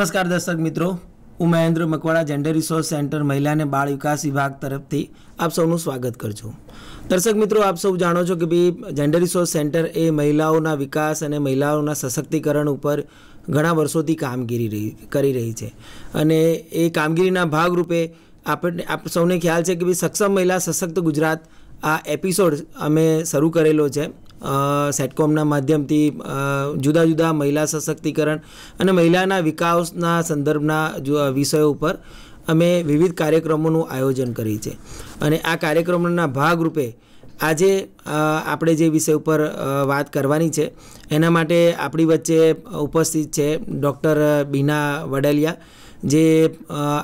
નમસ્કાર દર્શક મિત્રો હું Mahendra Makwada gender resource centre મહિલા અને બાળ વિકાસ વિભાગ તરફથી આપ સૌનું સ્વાગત કરજો દર્શક મિત્રો આપ સૌ જાણો છો કે ભાઈ જેન્ડર રિસોર્સ સેન્ટર એ મહિલાઓના વિકાસ અને મહિલાઓના સશક્તિકરણ ઉપર ઘણા વર્ષોથી કામગીરી રહી કરી રહી છે અને એ કામગીરીના ભાગરૂપે આપણને આપ સૌને ખ્યાલ છે કે ભાઈ સક્ષમ મહિલા સશક્ત ગુજરાત આ એપિસોડ અમે શરૂ કરેલો છે સેટકોમના માધ્યમથી જુદા જુદા મહિલા સશક્તિકરણ અને મહિલાના વિકાસના સંદર્ભના વિષયો ઉપર અમે વિવિધ કાર્યક્રમોનું આયોજન કરી છે અને આ કાર્યક્રમોના ભાગરૂપે આજે આપણે જે વિષય ઉપર વાત કરવાની છે એના માટે આપણી વચ્ચે ઉપસ્થિત છે ડૉક્ટર બીના વડાલિયા જે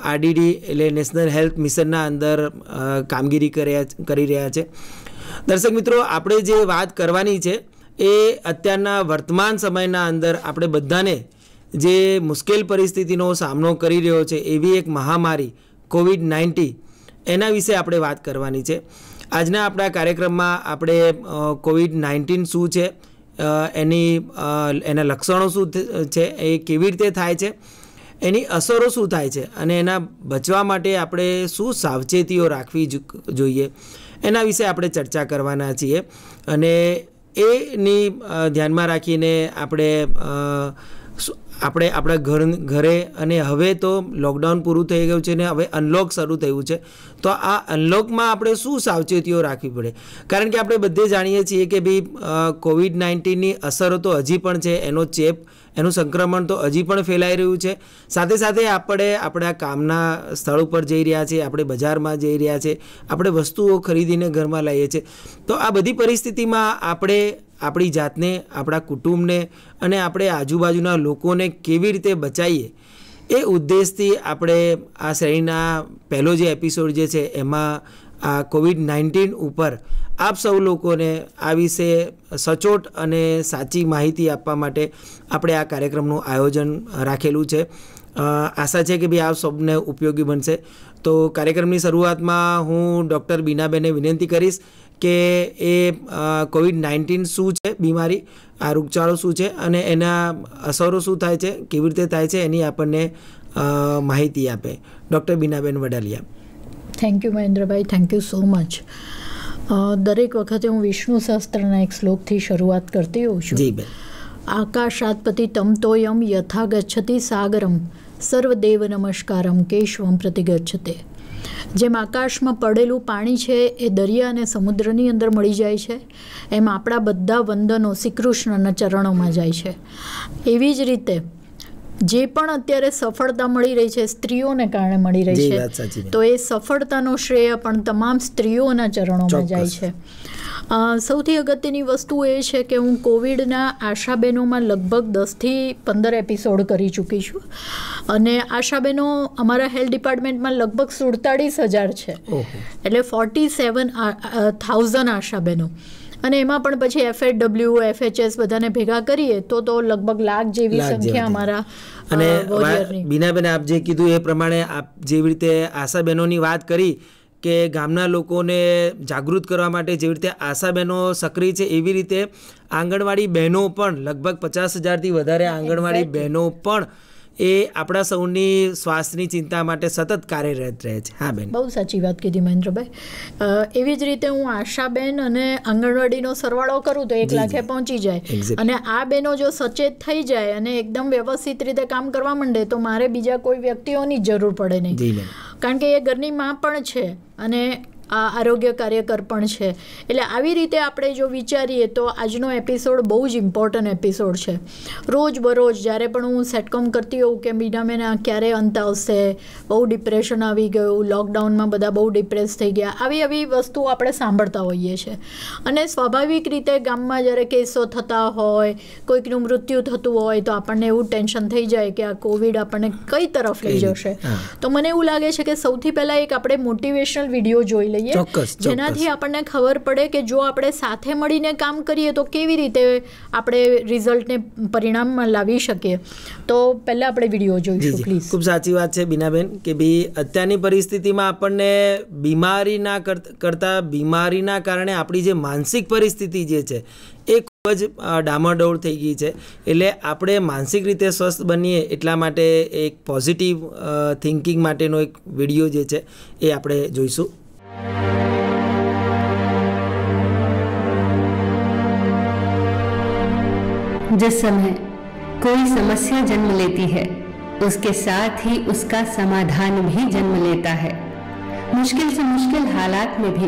આરડીડી એટલે નેશનલ હેલ્થ મિશનના અંદર કામગીરી કરી રહ્યા છે દર્શક મિત્રો આપણે જે વાત કરવાની છે એ અત્યારના વર્તમાન સમયના અંદર આપણે બધાને જે મુશ્કેલ પરિસ્થિતિનો સામનો કરી રહ્યો છે એવી એક મહામારી કોવિડ નાઇન્ટી એના વિશે આપણે વાત કરવાની છે આજના આપણા કાર્યક્રમમાં આપણે કોવિડ નાઇન્ટીન શું છે એની એના લક્ષણો શું છે એ કેવી રીતે થાય છે એની અસરો શું થાય છે અને એના બચવા માટે આપણે શું સાવચેતીઓ રાખવી જોઈએ એના વિશે આપણે ચર્ચા કરવાના છીએ અને એની ધ્યાનમાં રાખીને આપણે આપણે આપણા ઘર ઘરે અને હવે તો લોકડાઉન પૂરું થઈ ગયું છે ને હવે અનલોક શરૂ થયું છે તો આ અનલોકમાં આપણે શું સાવચેતીઓ રાખવી પડે કારણ કે આપણે બધે જાણીએ છીએ કે ભાઈ કોવિડ નાઇન્ટીનની અસરો તો હજી પણ છે એનો ચેપ એનું સંક્રમણ તો હજી પણ ફેલાઈ રહ્યું છે સાથે સાથે આપણે આપણા કામના સ્થળ ઉપર જઈ રહ્યા છીએ આપણે બજારમાં જઈ રહ્યા છીએ આપણે વસ્તુઓ ખરીદીને ઘરમાં લઈએ છીએ તો આ બધી પરિસ્થિતિમાં આપણે આપણી જાતને આપણા કુટુંબને અને આપણે આજુબાજુના લોકોને કેવી રીતે બચાવીએ એ ઉદ્દેશથી આપણે આ શ્રેણીના પહેલો જે એપિસોડ જે છે એમાં આ કોવિડ નાઇન્ટીન ઉપર આપ સૌ લોકોને આ વિશે સચોટ અને સાચી માહિતી આપવા માટે આપણે આ કાર્યક્રમનું આયોજન રાખેલું છે આશા છે કે ભાઈ આપ સૌને ઉપયોગી બનશે તો કાર્યક્રમની શરૂઆતમાં હું ડૉક્ટર બીનાબેને વિનંતી કરીશ કે એ કોવિડ નાઇન્ટીન શું છે બીમારી આ રોગચાળો શું છે અને એના અસરો શું થાય છે કેવી રીતે થાય છે એની આપણને માહિતી આપે doctor Binaben Vadaliya thank you Mahendrabhai thank you so much દરેક વખતે હું વિષ્ણુ શાસ્ત્રના એક શ્લોકથી શરૂઆત કરતી હોઉં છું આકાશાત્પતિ તમ તોયમ યથા ગચ્છતિ સાગરમ સર્વદેવ નમસ્કારમ કેશવમ પ્રતિ ગચ્છતે જેમ આકાશમાં પડેલું પાણી છે એ દરિયા અને સમુદ્રની અંદર મળી જાય છે એમ આપણા બધા વંદનો શ્રીકૃષ્ણના ચરણોમાં જાય છે એવી જ રીતે જે પણ અત્યારે સફળતા મળી રહી છે સ્ત્રીઓને કારણે મળી રહી છે તો એ સફળતાનો શ્રેય પણ તમામ સ્ત્રીઓના ચરણોમાં જાય છે સૌથી અગત્યની વસ્તુ એ છે કે હું કોવિડના આશાબહેનોમાં લગભગ દસથી પંદર એપિસોડ કરી ચૂકી છું અને આશાબહેનો અમારા હેલ્થ ડિપાર્ટમેન્ટમાં લગભગ સુડતાળીસ હજાર છે એટલે ફોર્ટી સેવન થાઉઝન્ડ આશાબહેનો અને એમાં પણ પછી એફએડબ્લ્યુ એફએચએસ બધાને ભેગા કરીએ તો તો લગભગ લાખ જેવી સંખ્યા અમારા અને બીનાબેન આપ જે કીધું એ પ્રમાણે આપ જેવી રીતે આશા બહેનોની વાત કરી કે ગામના લોકોને જાગૃત કરવા માટે જેવી રીતે આશા આશાબહેનો સક્રિય છે એવી રીતે આંગણવાડી બહેનો પણ લગભગ પચાસ હજારથી વધારે આંગણવાડી બહેનો પણ એ આપણા સૌની શ્વાસની ચિંતા માટે સતત કાર્યરત રહે છે હા બેન બહુ સાચી વાત કીધી મહેન્દ્રભાઈ એવી જ રીતે હું આશાબેન અને આંગણવાડીનો સરવાળો કરું તો એક લાખે પહોંચી જાય અને આ બેનો જો સચેત થઈ જાય અને એકદમ વ્યવસ્થિત રીતે કામ કરવા માંડે તો મારે બીજા કોઈ વ્યક્તિઓની જરૂર પડે નહીં કારણ કે એ ઘરની માં પણ છે અને આરોગ્ય કાર્યકર પણ છે એટલે આવી રીતે આપણે જો વિચારીએ તો આજનો એપિસોડ બહુ જ ઇમ્પોર્ટન્ટ એપિસોડ છે રોજ બરોજ જ્યારે પણ હું સેટકોમ કરતી હોઉં કે બીના મહિના ક્યારે અંત આવશે બહુ ડિપ્રેશન આવી ગયું લોકડાઉનમાં બધા બહુ ડિપ્રેસ થઈ ગયા આવી આવી વસ્તુઓ આપણે સાંભળતા હોઈએ છીએ અને સ્વાભાવિક રીતે ગામમાં જ્યારે કેસો થતા હોય કોઈકનું મૃત્યુ થતું હોય તો આપણને એવું ટેન્શન થઈ જાય કે આ કોવિડ આપણને કઈ તરફ લઈ જશે તો મને એવું લાગે છે કે સૌથી પહેલાં એક આપણે મોટિવેશનલ વિડીયો જોઈ લઈએ લઈએ જેનાથી આપણને ખબર પડે કે જો આપણે સાથે મળીને કામ કરીએ તો કેવી રીતે આપણે રિઝલ્ટને પરિણામમાં લાવી શકીએ તો પહેલાં આપણે વિડીયો જોઈશું પ્લીઝ ખૂબ સાચી વાત છે બીનાબેન કે ભાઈ અત્યારની પરિસ્થિતિમાં આપણને બીમારીના કરતાં બીમારીના કારણે આપણી જે માનસિક પરિસ્થિતિ જે છે એ ખૂબ જ ડામાડોળ થઈ ગઈ છે એટલે આપણે માનસિક રીતે સ્વસ્થ બનીએ એટલા માટે એક પોઝિટિવ થિંકિંગ માટેનો એક વિડીયો જે છે એ આપણે જોઈશું जिस समय कोई समस्या जन्म लेती है उसके साथ ही उसका समाधान भी जन्म लेता है मुश्किल से मुश्किल हालात में भी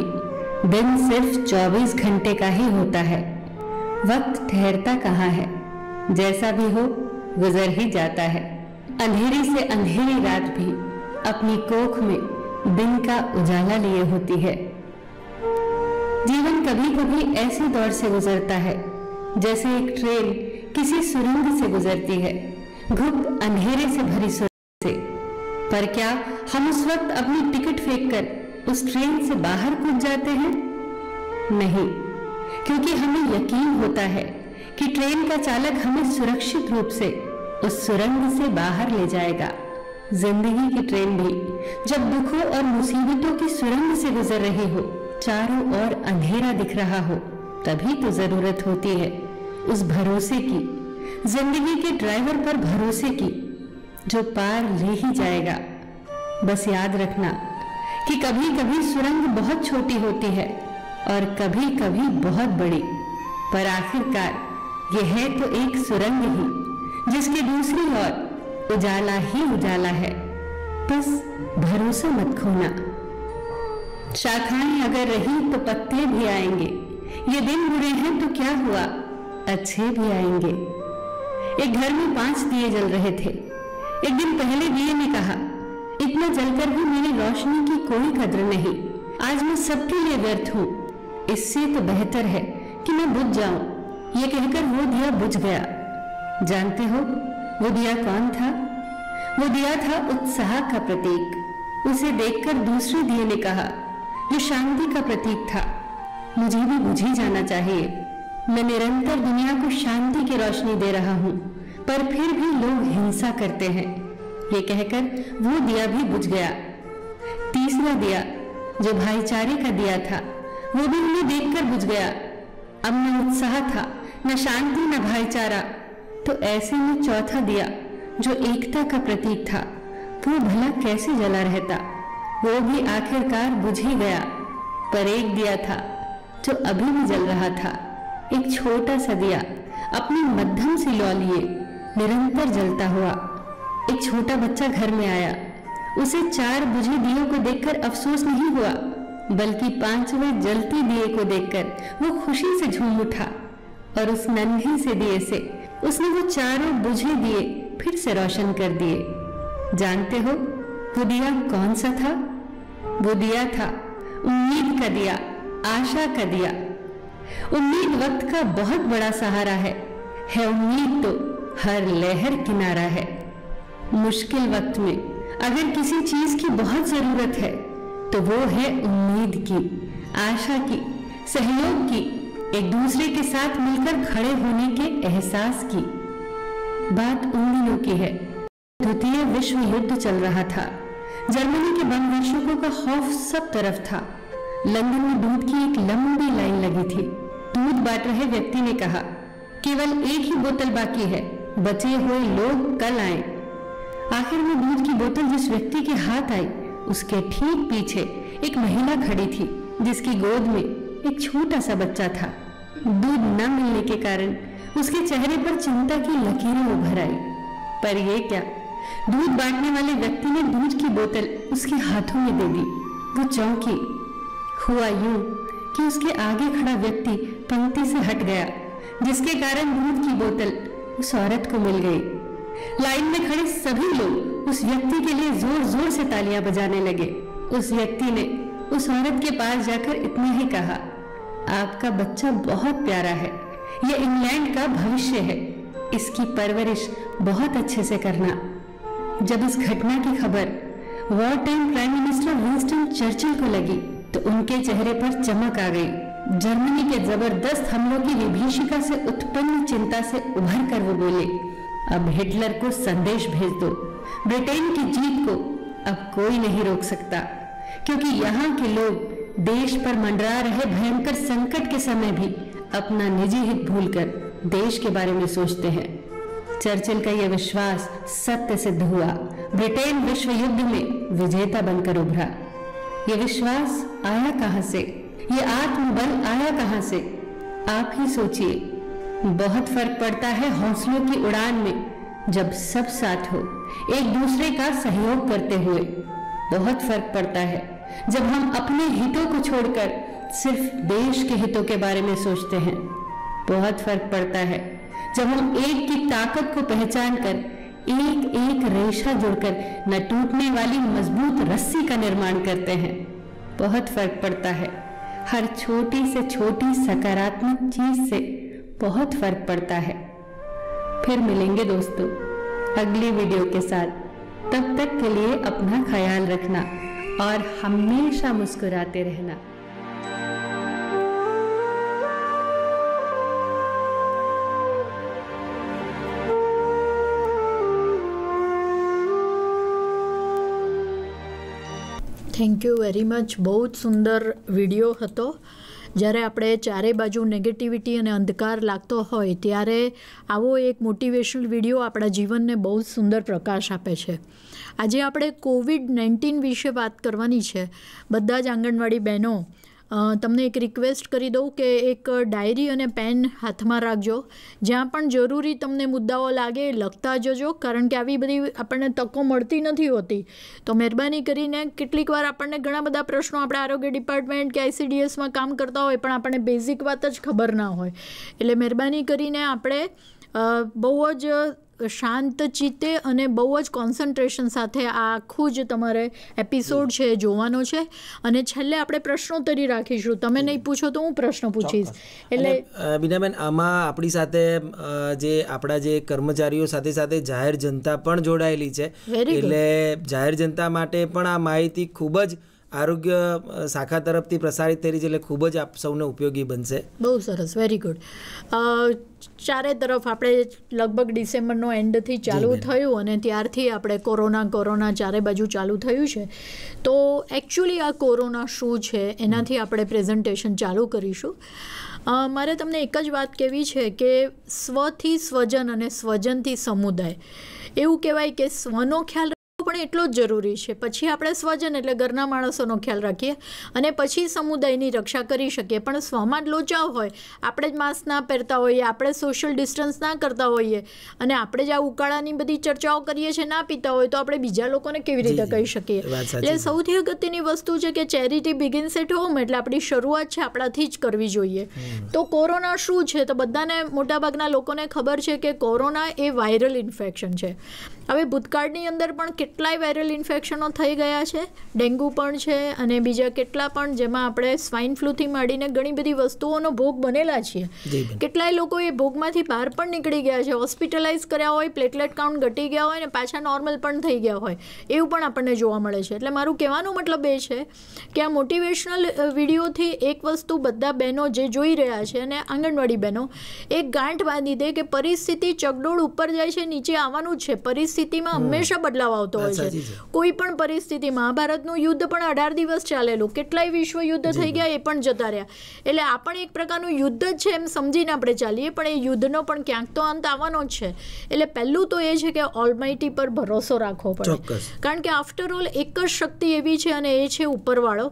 दिन सिर्फ 24 घंटे का ही होता है वक्त ठहरता कहाँ है जैसा भी हो गुजर ही जाता है अंधेरी से अंधेरी रात भी अपनी कोख में दिन का उजाला लिए होती है जीवन कभी कभी ऐसे दौर से गुजरता है जैसे एक ट्रेन किसी सुरंग से गुजरती है गुप्त अंधेरे से भरी सुरंग से पर क्या हम उस वक्त अपनी टिकट फेंककर उस ट्रेन से बाहर कूद जाते हैं नहीं क्योंकि हमें यकीन होता है कि ट्रेन का चालक हमें सुरक्षित रूप से उस सुरंग से बाहर ले जाएगा जिंदगी की ट्रेन भी जब दुखों और मुसीबतों की सुरंग से गुजर रहे हो चारों ओर अंधेरा दिख रहा हो तभी तो जरूरत होती है उस भरोसे की जिंदगी के ड्राइवर पर भरोसे की जो पार ले ही जाएगा बस याद रखना कि कभी कभी सुरंग बहुत छोटी होती है और कभी कभी बहुत बड़ी पर आखिरकार यह है तो एक सुरंग ही जिसके दूसरी ओर उजाला ही उजाला है बस भरोसा मत खोना शाखाएं अगर रही तो पत्ते भी आएंगे ये दिन बुरे हैं तो क्या हुआ अच्छे भी आएंगे एक घर में पांच दिए जल रहे थे एक दिन पहले दिए ने कहा इतना जलकर भी मेरी रोशनी की कोई कदर नहीं आज मैं सबके लिए व्यर्थ हूं इससे तो बेहतर है कि मैं बुझ जाऊं ये कहकर वो दिया बुझ गया जानते हो वो दिया कौन था वो दिया था उत्साह का प्रतीक उसे देखकर दूसरे दिए ने कहा जो शांति का प्रतीक था मुझे भी बुझी जाना चाहिए मैं निरंतर दुनिया को शांति की रोशनी दे रहा हूं पर फिर भी लोग हिंसा करते हैं ये कहकर वो दिया भी बुझ गया तीसरा दिया जो भाईचारे का दिया था वो भी उन्हें देखकर बुझ गया अब न उत्साह था न शांति न भाईचारा तो ऐसे में चौथा दिया जो एकता का प्रतीक था वो भला कैसे जला रहता वो भी आखिरकार बुझ ही गया पर एक दिया था जो अभी भी जल रहा था एक छोटा सा दिया अपने मध्यम से लौ लिए निरंतर जलता हुआ एक छोटा बच्चा घर में आया उसे चार बुझे दियों को देखकर अफसोस नहीं हुआ बल्कि पांचवें जलते दिए को देखकर वो खुशी से झूम उठा और उस नन्हे से दिए से उसने वो चारों बुझे दिए फिर से रोशन कर दिए जानते हो वो दिया कौन सा था वो दिया था उम्मीद का दिया आशा का दिया उम्मीद वक्त का बहुत बड़ा सहारा है है उम्मीद तो हर लहर किनारा है मुश्किल वक्त में अगर किसी चीज की बहुत जरूरत है तो वो है उम्मीद की आशा की सहयोग की एक दूसरे के साथ मिलकर खड़े होने के एहसास की बात उन दिनों की है द्वितीय विश्व युद्ध चल रहा था जर्मनी के बम विशेषकों का खौफ सब तरफ था लंदन में दूध की एक लंबी लाइन लगी थी दूध बांट रहे व्यक्ति ने कहा केवल एक ही बोतल बाकी है बचे हुए लोग कल आए आखिर में दूध की बोतल जिस व्यक्ति के हाथ आई उसके ठीक पीछे एक महिला खड़ी थी जिसकी गोद में एक छोटा सा बच्चा था दूध न मिलने के कारण उसके चेहरे पर चिंता की लकीरें उभर आई पर यह क्या दूध बांटने वाले व्यक्ति ने दूध की बोतल उसके हाथों में दे दी वो चौंकी हुआ यूं कि उसके आगे खड़ा व्यक्ति पंक्ति से हट गया जिसके कारण दूध की बोतल उस औरत को मिल गई लाइन में खड़े सभी लोग उस व्यक्ति के लिए जोर जोर से तालियां बजाने लगे उस व्यक्ति ने उस औरत के पास जाकर इतना ही कहा आपका बच्चा बहुत प्यारा है यह इंग्लैंड का भविष्य है इसकी परवरिश बहुत अच्छे से करना जब इस घटना की खबर war time prime minister Winston Churchill को लगी तो उनके चेहरे पर चमक आ गई जर्मनी के जबरदस्त हमलों की विभीषिका से उत्पन्न चिंता से उभर कर वो बोले अब हिटलर को संदेश भेज दो ब्रिटेन की जीत को अब कोई नहीं रोक सकता क्योंकि यहाँ के लोग देश पर मंडरा रहे भयंकर संकट के समय भी अपना निजी हित भूलकर देश के बारे में सोचते हैं चर्चिल का यह विश्वास सत्य सिद्ध हुआ ब्रिटेन विश्व युद्ध में विजेता बनकर उभरा यह विश्वास आया कहां से यह आत्मबल आया कहां से आप ही सोचिए बहुत फर्क पड़ता है हौसलों की उड़ान में जब सब साथ हो एक दूसरे का सहयोग करते हुए बहुत फर्क पड़ता है जब हम अपने हितों को छोड़कर सिर्फ देश के हितों के बारे में सोचते हैं बहुत फर्क पड़ता है जब हम एक की ताकत को पहचान कर एक एक रेशा जोड़कर न टूटने वाली मजबूत रस्सी का निर्माण करते हैं बहुत फर्क पड़ता है हर छोटी से छोटी सकारात्मक चीज से बहुत फर्क पड़ता है फिर मिलेंगे दोस्तों अगली वीडियो के साथ तब तक के लिए अपना ख्याल रखना और हमेशा मुस्कुराते रहना થેન્ક યુ વેરી મચ બહુ જ સુંદર વિડીયો હતો જ્યારે આપણે ચારે બાજુ નેગેટિવિટી અને અંધકાર લાગતો હોય ત્યારે આવો એક મોટિવેશનલ વિડીયો આપણા જીવનને બહુ જ સુંદર પ્રકાશ આપે છે આજે આપણે કોવિડ નાઇન્ટીન વિશે વાત કરવાની છે બધા જ આંગણવાડી બહેનો તમને એક રિક્વેસ્ટ કરી દઉં કે એક ડાયરી અને પેન હાથમાં રાખજો જ્યાં પણ જરૂરી તમને મુદ્દાઓ લાગે લખતા જજો કારણ કે આવી બધી આપણને તકો મળતી નથી હોતી તો મહેરબાની કરીને કેટલીક વાર આપણને ઘણા બધા પ્રશ્નો આપણે આરોગ્ય ડિપાર્ટમેન્ટ કે આઈસીડીએસમાં કામ કરતા હોય પણ આપણને બેઝિક વાત જ ખબર ના હોય એટલે મહેરબાની કરીને આપણે બહુ જ શાંત ચિત્તે અને બહુ જ કોન્સન્ટ્રેશન સાથે આ આખું જ તમારે એપિસોડ છે જોવાનો છે અને છેલ્લે આપણે પ્રશ્નોત્તરી રાખીશું તમે નહીં પૂછો તો હું પ્રશ્ન પૂછીશ એટલે બીનાબેન આમાં આપણી સાથે જે આપણા જે કર્મચારીઓ સાથે સાથે જાહેર જનતા પણ જોડાયેલી છે એટલે જાહેર જનતા માટે પણ આ માહિતી ખૂબ જ આરોગ્ય શાખા તરફથી પ્રસારિત થઈ રહી છે એટલે ખૂબ જ આપ સૌને ઉપયોગી બનશે બહુ સરસ વેરી ગુડ ચારે તરફ આપણે લગભગ ડિસેમ્બરનો એન્ડથી ચાલુ થયું અને ત્યારથી આપણે કોરોના કોરોના ચારે બાજુ ચાલુ થયું છે તો એકચ્યુઅલી આ કોરોના શું છે એનાથી આપણે પ્રેઝન્ટેશન ચાલુ કરીશું મારે તમને એક જ વાત કહેવી છે કે સ્વથી સ્વજન અને સ્વજનથી સમુદાય એવું કહેવાય કે સ્વનો ખ્યાલ પણ એટલો જ જરૂરી છે પછી આપણે સ્વજન એટલે ઘરના માણસોનો ખ્યાલ રાખીએ અને પછી સમુદાયની રક્ષા કરી શકીએ પણ સ્વમાં લોચાવ હોય આપણે જ માસ્ક ના પહેરતા હોઈએ આપણે સોશિયલ ડિસ્ટન્સ ના કરતા હોઈએ અને આપણે જ આ ઉકાળાની બધી ચર્ચાઓ કરીએ છીએ ના પીતા હોય તો આપણે બીજા લોકોને કેવી રીતે કહી શકીએ એટલે સૌથી અગત્યની વસ્તુ છે કે ચેરિટી બિગિન્સ એટ હોમ એટલે આપણી શરૂઆત છે આપણાથી જ કરવી જોઈએ તો કોરોના શું છે તો બધાને મોટાભાગના લોકોને ખબર છે કે કોરોના એ વાયરલ ઇન્ફેક્શન છે હવે ભૂતકાળની અંદર પણ કેટલા કેટલાય વાયરલ ઇન્ફેક્શનો થઈ ગયા છે ડેન્ગુ પણ છે અને બીજા કેટલા પણ જેમાં આપણે સ્વાઇન ફ્લૂથી માંડીને ઘણી બધી વસ્તુઓનો ભોગ બનેલા છીએ કેટલાય લોકો એ ભોગમાંથી બહાર પણ નીકળી ગયા છે હોસ્પિટલાઇઝ કર્યા હોય પ્લેટલેટ કાઉન્ટ ઘટી ગયા હોય અને પાછા નોર્મલ પણ થઈ ગયા હોય એવું પણ આપણને જોવા મળે છે એટલે મારું કહેવાનું મતલબ એ છે કે આ મોટિવેશનલ વિડીયોથી એક વસ્તુ બધા બહેનો જે જોઈ રહ્યા છે અને આંગણવાડી બહેનો એ ગાંઠ બાંધી દે કે પરિસ્થિતિ ચગડોળ ઉપર જાય છે નીચે આવવાનું છે પરિસ્થિતિમાં હંમેશા બદલાવ આવતો હોય હોય છે કોઈ પણ પરિસ્થિતિ મહાભારતનું યુદ્ધ પણ અઢાર દિવસ ચાલેલું કેટલાય વિશ્વ યુદ્ધ થઈ ગયા એ પણ જતા રહ્યા એટલે આ પણ એક પ્રકારનું યુદ્ધ જ છે એમ સમજીને આપણે ચાલીએ પણ એ યુદ્ધનો પણ ક્યાંક તો અંત આવવાનો જ છે એટલે પહેલું તો એ છે કે ઓલમાઇટી પર ભરોસો રાખવો પડે કારણ કે આફ્ટર ઓલ એક જ શક્તિ એવી છે અને એ છે ઉપરવાળો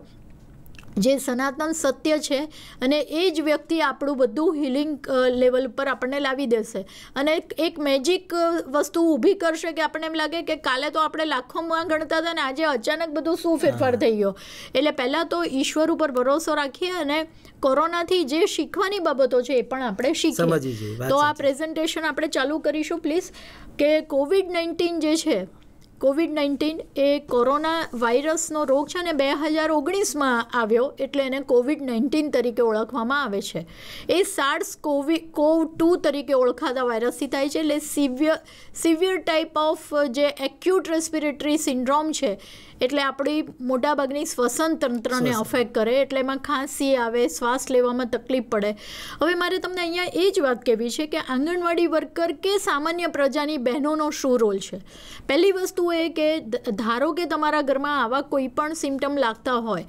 જે સનાતન સત્ય છે અને એ જ વ્યક્તિ આપણું બધું હિલિંગ લેવલ પર આપણને લાવી દેશે અને એક મેજિક વસ્તુ ઊભી કરશે કે આપણને એમ લાગે કે કાલે તો આપણે લાખોમાં ગણતા હતા ને આજે અચાનક બધું શું ફેરફાર થઈ ગયો એટલે પહેલાં તો ઈશ્વર ઉપર ભરોસો રાખીએ અને કોરોનાથી જે શીખવાની બાબતો છે એ પણ આપણે શીખીએ તો આ પ્રેઝન્ટેશન આપણે ચાલુ કરીશું પ્લીઝ કે કોવિડ નાઇન્ટીન જે છે કોવિડ નાઇન્ટીન એ કોરોના વાયરસનો રોગ છે અને બે હજાર ઓગણીસમાં આવ્યો એટલે એને કોવિડ નાઇન્ટીન તરીકે ઓળખવામાં આવે છે એ સાર્સ કોવિ કોવ ટુ તરીકે ઓળખાતા વાયરસથી થાય છે એટલે સિવિયર સિવિયર ટાઈપ ઓફ જે એક્યુટ રેસ્પિરેટરી સિન્ડ્રોમ છે એટલે આપણી મોટાભાગની શ્વસન તંત્રને અફેક્ટ કરે એટલે એમાં ખાંસી આવે શ્વાસ લેવામાં તકલીફ પડે હવે મારે તમને અહીંયા એ જ વાત કહેવી છે કે આંગણવાડી વર્કર કે સામાન્ય પ્રજાની બહેનોનો શું રોલ છે પહેલી વસ્તુ એ કે ધારો કે તમારા ઘરમાં આવા કોઈ પણ સિમ્ટમ લાગતા હોય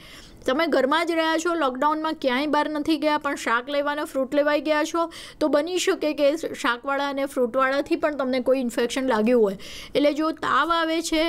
તમે ઘરમાં જ રહ્યા છો લોકડાઉનમાં ક્યાંય બહાર નથી ગયા પણ શાક લેવાના ફ્રૂટ લેવાઈ ગયા છો તો બની શકે કે શાકવાળા અને ફ્રૂટવાળાથી પણ તમને કોઈ ઇન્ફેક્શન લાગ્યું હોય એટલે જો તાવ આવે છે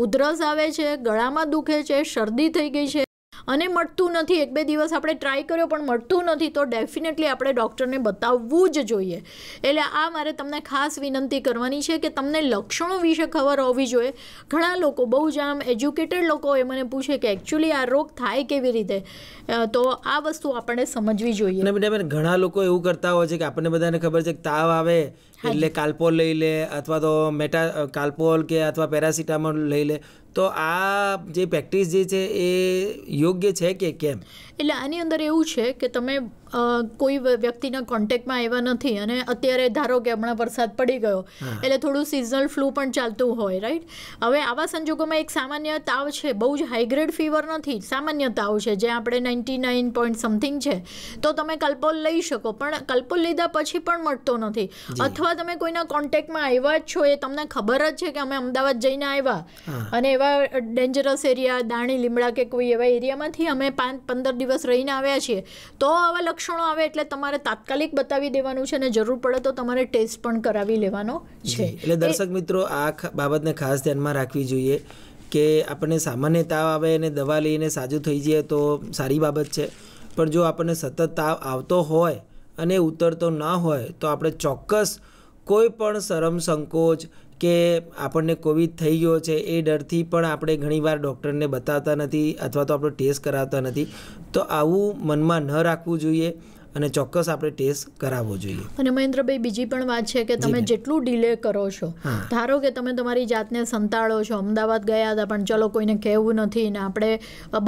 ઉધરસ આવે છે ગળામાં દુખે છે શરદી થઈ ગઈ છે અને મળતું નથી એક બે દિવસ આપણે ટ્રાય કર્યો પણ મળતું નથી તો ડેફિનેટલી આપણે ડૉક્ટરને બતાવવું જ જોઈએ એટલે આ મારે તમને ખાસ વિનંતી કરવાની છે કે તમને લક્ષણો વિશે ખબર હોવી જોઈએ ઘણા લોકો બહુ જ આમ એજ્યુકેટેડ લોકો એ મને પૂછે કે એકચ્યુઅલી આ રોગ થાય કેવી રીતે તો આ વસ્તુ આપણે સમજવી જોઈએ અને ઘણા લોકો એવું કરતા હોય છે કે આપણને બધાને ખબર છે કે તાવ આવે એટલે કાલ્પોલ લઈ લે અથવા તો મેટા કાલ્પોલ કે અથવા પેરાસિટામોલ લઈ લે તો આ જે પ્રેક્ટિસ જે છે એ યોગ્ય છે કે કેમ એટલે આની અંદર એવું છે કે તમે કોઈ વ્યક્તિના કોન્ટેક્ટમાં આવ્યા નથી અને અત્યારે ધારો કે હમણાં વરસાદ પડી ગયો એટલે થોડું સિઝનલ ફ્લૂ પણ ચાલતું હોય રાઈટ હવે આવા સંજોગોમાં એક સામાન્ય તાવ છે બહુ જ હાઈગ્રેડ ફીવર નથી સામાન્ય તાવ છે જે આપણે નાઇન્ટી નાઇન પોઈન્ટ સમથિંગ છે તો તમે કલ્પોલ લઈ શકો પણ કલ્પોલ લીધા પછી પણ મળતો નથી અથવા તમે કોઈના કોન્ટેક્ટમાં આવ્યા જ છો એ તમને ખબર જ છે કે અમે અમદાવાદ જઈને આવ્યા અને એવા ડેન્જરસ એરિયા દાણી લીમડા કે કોઈ એવા એરિયામાંથી અમે પાંચ પંદર દિવસ રહીને આવ્યા છીએ તો આવા લક્ષણ લક્ષણો આવે એટલે તમારે તાત્કાલિક બતાવી દેવાનું છે અને જરૂર પડે તો તમારે ટેસ્ટ પણ કરાવી લેવાનો છે એટલે દર્શક મિત્રો આ બાબતને ખાસ ધ્યાનમાં રાખવી જોઈએ કે આપણને સામાન્ય તાવ આવે અને દવા લઈને સાજુ થઈ જઈએ તો સારી બાબત છે પણ જો આપણને સતત તાવ આવતો હોય અને ઉતરતો ના હોય તો આપણે ચોક્કસ કોઈ પણ શરમ સંકોચ કે આપણને કોવિડ થઈ ગયો છે એ ડરથી પણ આપણે ઘણીવાર ડૉક્ટરને બતાવતા નથી અથવા તો આપણે ટેસ્ટ કરાવતા નથી તો આવું મનમાં ન રાખવું જોઈએ અને ચોક્કસ આપણે ટેસ્ટ કરાવવો જોઈએ અને મહેન્દ્રભાઈ બીજી પણ વાત છે કે તમે જેટલું ડિલે કરો છો ધારો કે તમે તમારી જાતને સંતાડો છો અમદાવાદ ગયા હતા પણ ચલો કોઈને કહેવું નથી ને આપણે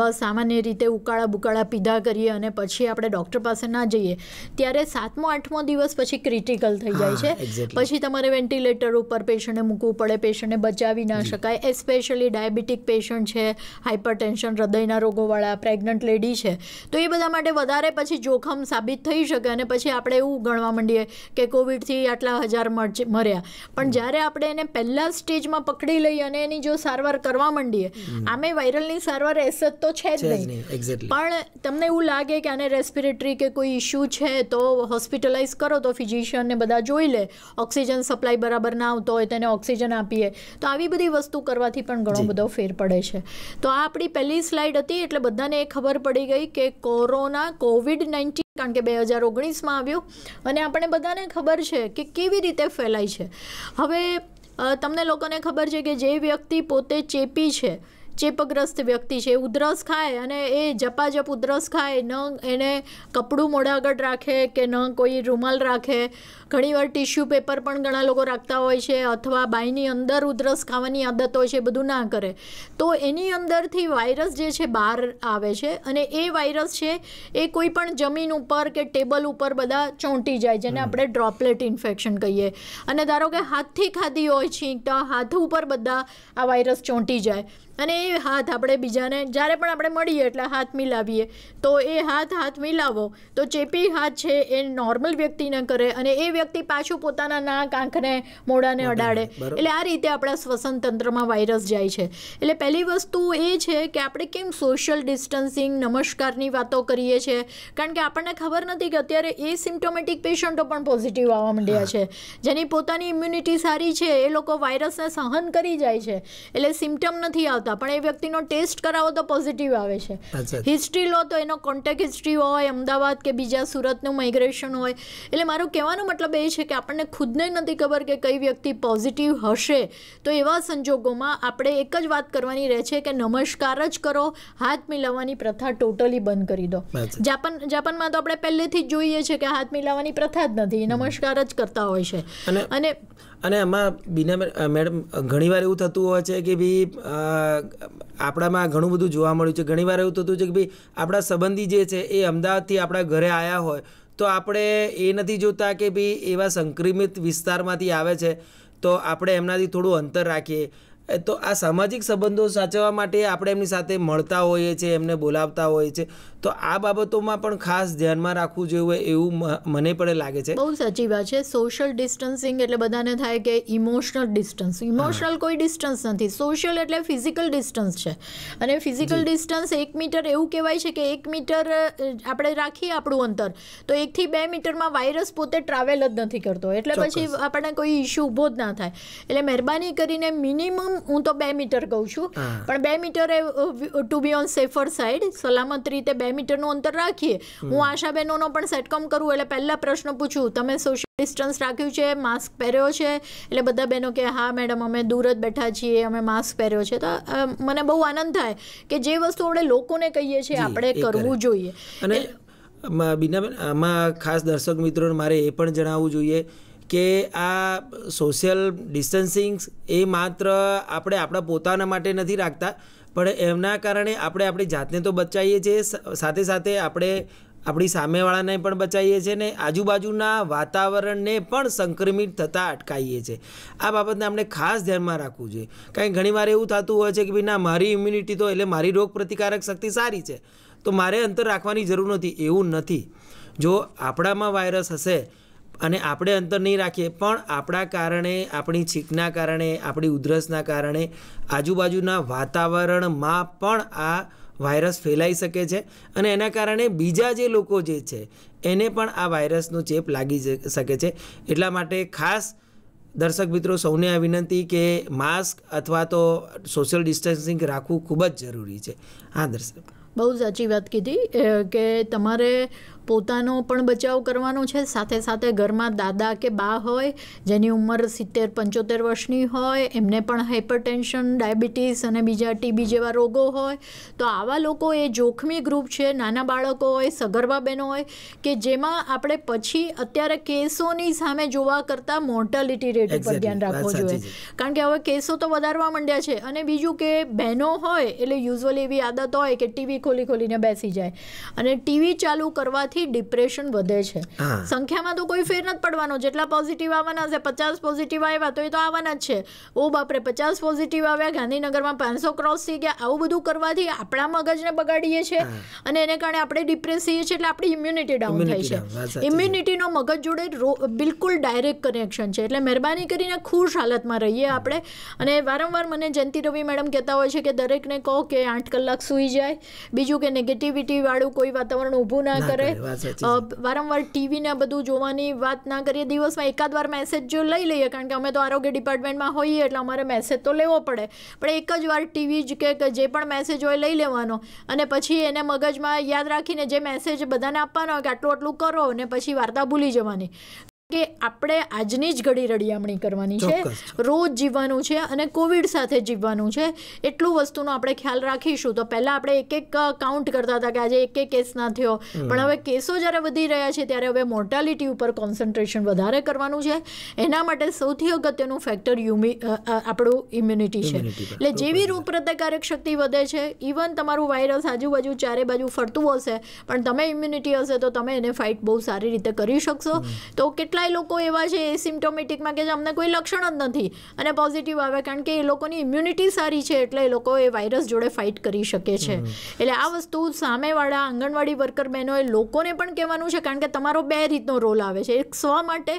બસ સામાન્ય રીતે ઉકાળા બુકાળા પીધા કરીએ અને પછી આપણે ડૉક્ટર પાસે ના જઈએ ત્યારે સાતમો આઠમો દિવસ પછી ક્રિટિકલ થઈ જાય છે પછી તમારે વેન્ટિલેટર ઉપર પેશન્ટને મૂકવું પડે પેશન્ટને બચાવી ના શકાય એસ્પેશિયલી ડાયાબિટીક પેશન્ટ છે હાઇપર ટેન્શન હૃદયના રોગોવાળા પ્રેગ્નન્ટ લેડી છે તો એ બધા માટે વધારે પછી જોખમ સાબિત સાબિત થઈ શકે અને પછી આપણે એવું ગણવા માંડીએ કે કોવિડથી આટલા હજાર મર્યા પણ જ્યારે આપણે એને પહેલા સ્ટેજમાં પકડી લઈએ અને એની જો સારવાર કરવા માંડીએ આમે વાયરલની સારવાર એસત તો છે જ નહીં પણ તમને એવું લાગે કે આને રેસ્પિરેટરી કે કોઈ ઇશ્યુ છે તો હોસ્પિટલાઇઝ કરો તો ફિઝિશિયનને બધા જોઈ લે ઓક્સિજન સપ્લાય બરાબર ના આવતો હોય તેને ઓક્સિજન આપીએ તો આવી બધી વસ્તુ કરવાથી પણ ઘણો બધો ફેર પડે છે તો આ આપણી પહેલી સ્લાઇડ હતી એટલે બધાને એ ખબર પડી ગઈ કે કોરોના કોવિડ નાઇન્ટીન કારણ કે બે હજાર ઓગણીસમાં આવ્યું અને આપણે બધાને ખબર છે કે કેવી રીતે ફેલાય છે હવે તમને લોકોને ખબર છે કે જે વ્યક્તિ પોતે ચેપી છે ચેપગ્રસ્ત વ્યક્તિ છે ઉધરસ ખાય અને એ જપાજપ ઉધરસ ખાય ન એને કપડું મોઢા રાખે કે ન કોઈ રૂમાલ રાખે ઘણીવાર ટિશ્યુ પેપર પણ ઘણા લોકો રાખતા હોય છે અથવા બાયની અંદર ઉધરસ ખાવાની આદત હોય છે બધું ના કરે તો એની અંદરથી વાયરસ જે છે બહાર આવે છે અને એ વાયરસ છે એ કોઈ પણ જમીન ઉપર કે ટેબલ ઉપર બધા ચોંટી જાય જેને આપણે ડ્રોપલેટ ઇન્ફેક્શન કહીએ અને ધારો કે હાથથી ખાધી હોય છીંકતા હાથ ઉપર બધા આ વાયરસ ચોંટી જાય અને એ હાથ આપણે બીજાને જ્યારે પણ આપણે મળીએ એટલે હાથ મિલાવીએ તો એ હાથ હાથ મિલાવો તો ચેપી હાથ છે એ નોર્મલ વ્યક્તિને કરે અને એ વ્યક્તિ પાછું પોતાના નાક આંખને મોઢાને અડાડે એટલે આ રીતે આપણા શ્વસન તંત્રમાં વાયરસ જાય છે એટલે પહેલી વસ્તુ એ છે કે આપણે કેમ સોશિયલ ડિસ્ટન્સિંગ નમસ્કારની વાતો કરીએ છીએ કારણ કે આપણને ખબર નથી કે અત્યારે એ સિમ્ટોમેટિક પેશન્ટો પણ પોઝિટિવ આવવા માંડ્યા છે જેની પોતાની ઇમ્યુનિટી સારી છે એ લોકો વાયરસને સહન કરી જાય છે એટલે સિમ્ટમ નથી આવતા આવતા પણ એ વ્યક્તિનો ટેસ્ટ કરાવો તો પોઝિટિવ આવે છે હિસ્ટ્રી લો તો એનો કોન્ટેક હિસ્ટ્રી હોય અમદાવાદ કે બીજા સુરતનું માઇગ્રેશન હોય એટલે મારું કહેવાનો મતલબ એ છે કે આપણને ખુદને નથી ખબર કે કઈ વ્યક્તિ પોઝિટિવ હશે તો એવા સંજોગોમાં આપણે એક જ વાત કરવાની રહે છે કે નમસ્કાર જ કરો હાથ મિલાવવાની પ્રથા ટોટલી બંધ કરી દો જાપાન જાપાનમાં તો આપણે પહેલેથી જ જોઈએ છે કે હાથ મિલાવવાની પ્રથા જ નથી નમસ્કાર જ કરતા હોય છે અને અને આમાં બીના મેડમ ઘણીવાર એવું થતું હોય છે કે ભાઈ આપણામાં ઘણું બધું જોવા મળ્યું છે ઘણીવાર એવું થતું છે કે ભાઈ આપણા સંબંધી જે છે એ અમદાવાદથી આપણા ઘરે આવ્યા હોય તો આપણે એ નથી જોતા કે ભાઈ એવા સંક્રમિત વિસ્તારમાંથી આવે છે તો આપણે એમનાથી થોડું અંતર રાખીએ તો આ સામાજિક સંબંધો સાચવવા માટે આપણે એમની સાથે મળતા હોઈએ છીએ એમને બોલાવતા હોઈએ છીએ તો આ બાબતોમાં પણ ખાસ ધ્યાનમાં રાખવું જોઈએ એવું મને પણ લાગે છે બહુ સાચી વાત છે સોશિયલ ડિસ્ટન્સિંગ એટલે બધાને થાય કે ઇમોશનલ ડિસ્ટન્સ ઇમોશનલ કોઈ ડિસ્ટન્સ નથી સોશિયલ એટલે ફિઝિકલ ડિસ્ટન્સ છે અને ફિઝિકલ ડિસ્ટન્સ એક મીટર એવું કહેવાય છે કે એક મીટર આપણે રાખીએ આપણું અંતર તો એકથી બે મીટરમાં વાયરસ પોતે ટ્રાવેલ જ નથી કરતો એટલે પછી આપણને કોઈ ઇસ્યુ ઊભો જ ના થાય એટલે મહેરબાની કરીને મિનિમમ હું તો બે મીટર કહું છું પણ બે મીટર એ to be on safer side સલામત રીતે બે મીટરનું અંતર રાખીએ હું આશા આશાબહેનોનો પણ સેટકોમ કરું એટલે પહેલાં પ્રશ્ન પૂછું તમે સોશિયલ ડિસ્ટન્સ રાખ્યું છે માસ્ક પહેર્યો છે એટલે બધા બહેનો કે હા મેડમ અમે દૂર જ બેઠા છીએ અમે માસ્ક પહેર્યો છે તો મને બહુ આનંદ થાય કે જે વસ્તુ આપણે લોકોને કહીએ છીએ આપણે કરવું જોઈએ અને બીનાબેન આમાં ખાસ દર્શક મિત્રોને મારે એ પણ જણાવવું જોઈએ કે આ સોશિયલ ડિસ્ટન્સિંગ એ માત્ર આપણે આપણા પોતાના માટે નથી રાખતા પણ એમના કારણે આપણે આપણી જાતને તો બચાવીએ છીએ સાથે સાથે આપણે આપણી સામેવાળાને પણ બચાવીએ છીએ ને આજુબાજુના વાતાવરણને પણ સંક્રમિત થતાં અટકાવીએ છીએ આ બાબતને આપણે ખાસ ધ્યાનમાં રાખવું જોઈએ કારણ ઘણીવાર એવું થતું હોય છે કે ભાઈ ના મારી ઇમ્યુનિટી તો એટલે મારી રોગ પ્રતિકારક શક્તિ સારી છે તો મારે અંતર રાખવાની જરૂર નથી એવું નથી જો આપણામાં વાયરસ હશે અને આપણે અંતર નહીં રાખીએ પણ આપણા કારણે આપણી છીકના કારણે આપણી ઉધરસના કારણે આજુબાજુના વાતાવરણમાં પણ આ વાયરસ ફેલાઈ શકે છે અને એના કારણે બીજા જે લોકો જે છે એને પણ આ વાયરસનો ચેપ લાગી શકે છે એટલા માટે ખાસ દર્શક મિત્રો સૌને આ વિનંતી કે માસ્ક અથવા તો સોશિયલ ડિસ્ટન્સિંગ રાખવું ખૂબ જ જરૂરી છે હા દર્શક બહુ સાચી વાત કીધી કે તમારે પોતાનો પણ બચાવ કરવાનો છે સાથે સાથે ઘરમાં દાદા કે બા હોય જેની ઉંમર સિત્તેર પંચોતેર વર્ષની હોય એમને પણ હાઇપરટેન્શન ડાયાબિટીસ અને બીજા ટીબી જેવા રોગો હોય તો આવા લોકો એ જોખમી ગ્રુપ છે નાના બાળકો હોય સગર્ભા બહેનો હોય કે જેમાં આપણે પછી અત્યારે કેસોની સામે જોવા કરતાં મોર્ટાલિટી રેટ ઉપર ધ્યાન રાખવું જોઈએ કારણ કે હવે કેસો તો વધારવા માંડ્યા છે અને બીજું કે બહેનો હોય એટલે યુઝવલી એવી આદત હોય કે ટીવી ખોલી ખોલીને બેસી જાય અને ટીવી ચાલુ કરવાથી એનાથી ડિપ્રેશન વધે છે સંખ્યામાં તો કોઈ ફેર નથી પડવાનો જેટલા પોઝિટિવ આવવાના છે પચાસ પોઝિટિવ આવ્યા તો એ તો આવવાના જ છે ઓ બાપરે પચાસ પોઝિટિવ આવ્યા ગાંધીનગરમાં પાંચસો ક્રોસ થઈ ગયા આવું બધું કરવાથી આપણા મગજને બગાડીએ છીએ અને એને કારણે આપણે ડિપ્રેસ થઈએ છીએ એટલે આપણી ઇમ્યુનિટી ડાઉન થાય છે ઇમ્યુનિટીનો મગજ જોડે બિલકુલ ડાયરેક્ટ કનેક્શન છે એટલે મહેરબાની કરીને ખુશ હાલતમાં રહીએ આપણે અને વારંવાર મને જયંતિ રવિ મેડમ કહેતા હોય છે કે દરેકને કહો કે આઠ કલાક સૂઈ જાય બીજું કે નેગેટિવિટી વાળું કોઈ વાતાવરણ ઊભું ના કરે વાત સાચી વારંવાર ટીવી ને બધું જોવાની વાત ના કરીએ દિવસમાં એકાદ વાર મેસેજ જો લઈ લઈએ કારણ કે અમે તો આરોગ્ય ડિપાર્ટમેન્ટમાં હોઈએ એટલે અમારે મેસેજ તો લેવો પડે પણ એક જ વાર ટીવી જ કે જે પણ મેસેજ હોય લઈ લેવાનો અને પછી એને મગજમાં યાદ રાખીને જે મેસેજ બધાને આપવાનો હોય કે આટલું આટલું કરો ને પછી વાર્તા ભૂલી જવાની કે આપણે આજની જ ઘડી રડિયામણી કરવાની છે રોજ જીવવાનું છે અને કોવિડ સાથે જીવવાનું છે એટલું વસ્તુનો આપણે ખ્યાલ રાખીશું તો પહેલાં આપણે એક એક કાઉન્ટ કરતા હતા કે આજે એક એક કેસ ના થયો પણ હવે કેસો જ્યારે વધી રહ્યા છે ત્યારે હવે મોર્ટાલિટી ઉપર કોન્સન્ટ્રેશન વધારે કરવાનું છે એના માટે સૌથી અગત્યનું ફેક્ટર યુમી આપણું ઇમ્યુનિટી છે એટલે જેવી રૂપ પ્રતિકારક શક્તિ વધે છે ઇવન તમારું વાયરસ આજુબાજુ ચારે બાજુ ફરતું હશે પણ તમે ઇમ્યુનિટી હશે તો તમે એને ફાઇટ બહુ સારી રીતે કરી શકશો તો કેટલી કેટલાય લોકો એવા છે સિમ્ટોમેટિકમાં કે જે અમને કોઈ લક્ષણ જ નથી અને પોઝિટિવ આવે કારણ કે એ લોકોની ઇમ્યુનિટી સારી છે એટલે એ લોકો એ વાયરસ જોડે ફાઇટ કરી શકે છે એટલે આ વસ્તુ સામેવાળા આંગણવાડી વર્કર બહેનોએ લોકોને પણ કહેવાનું છે કારણ કે તમારો બે રીતનો રોલ આવે છે એક સ્વ માટે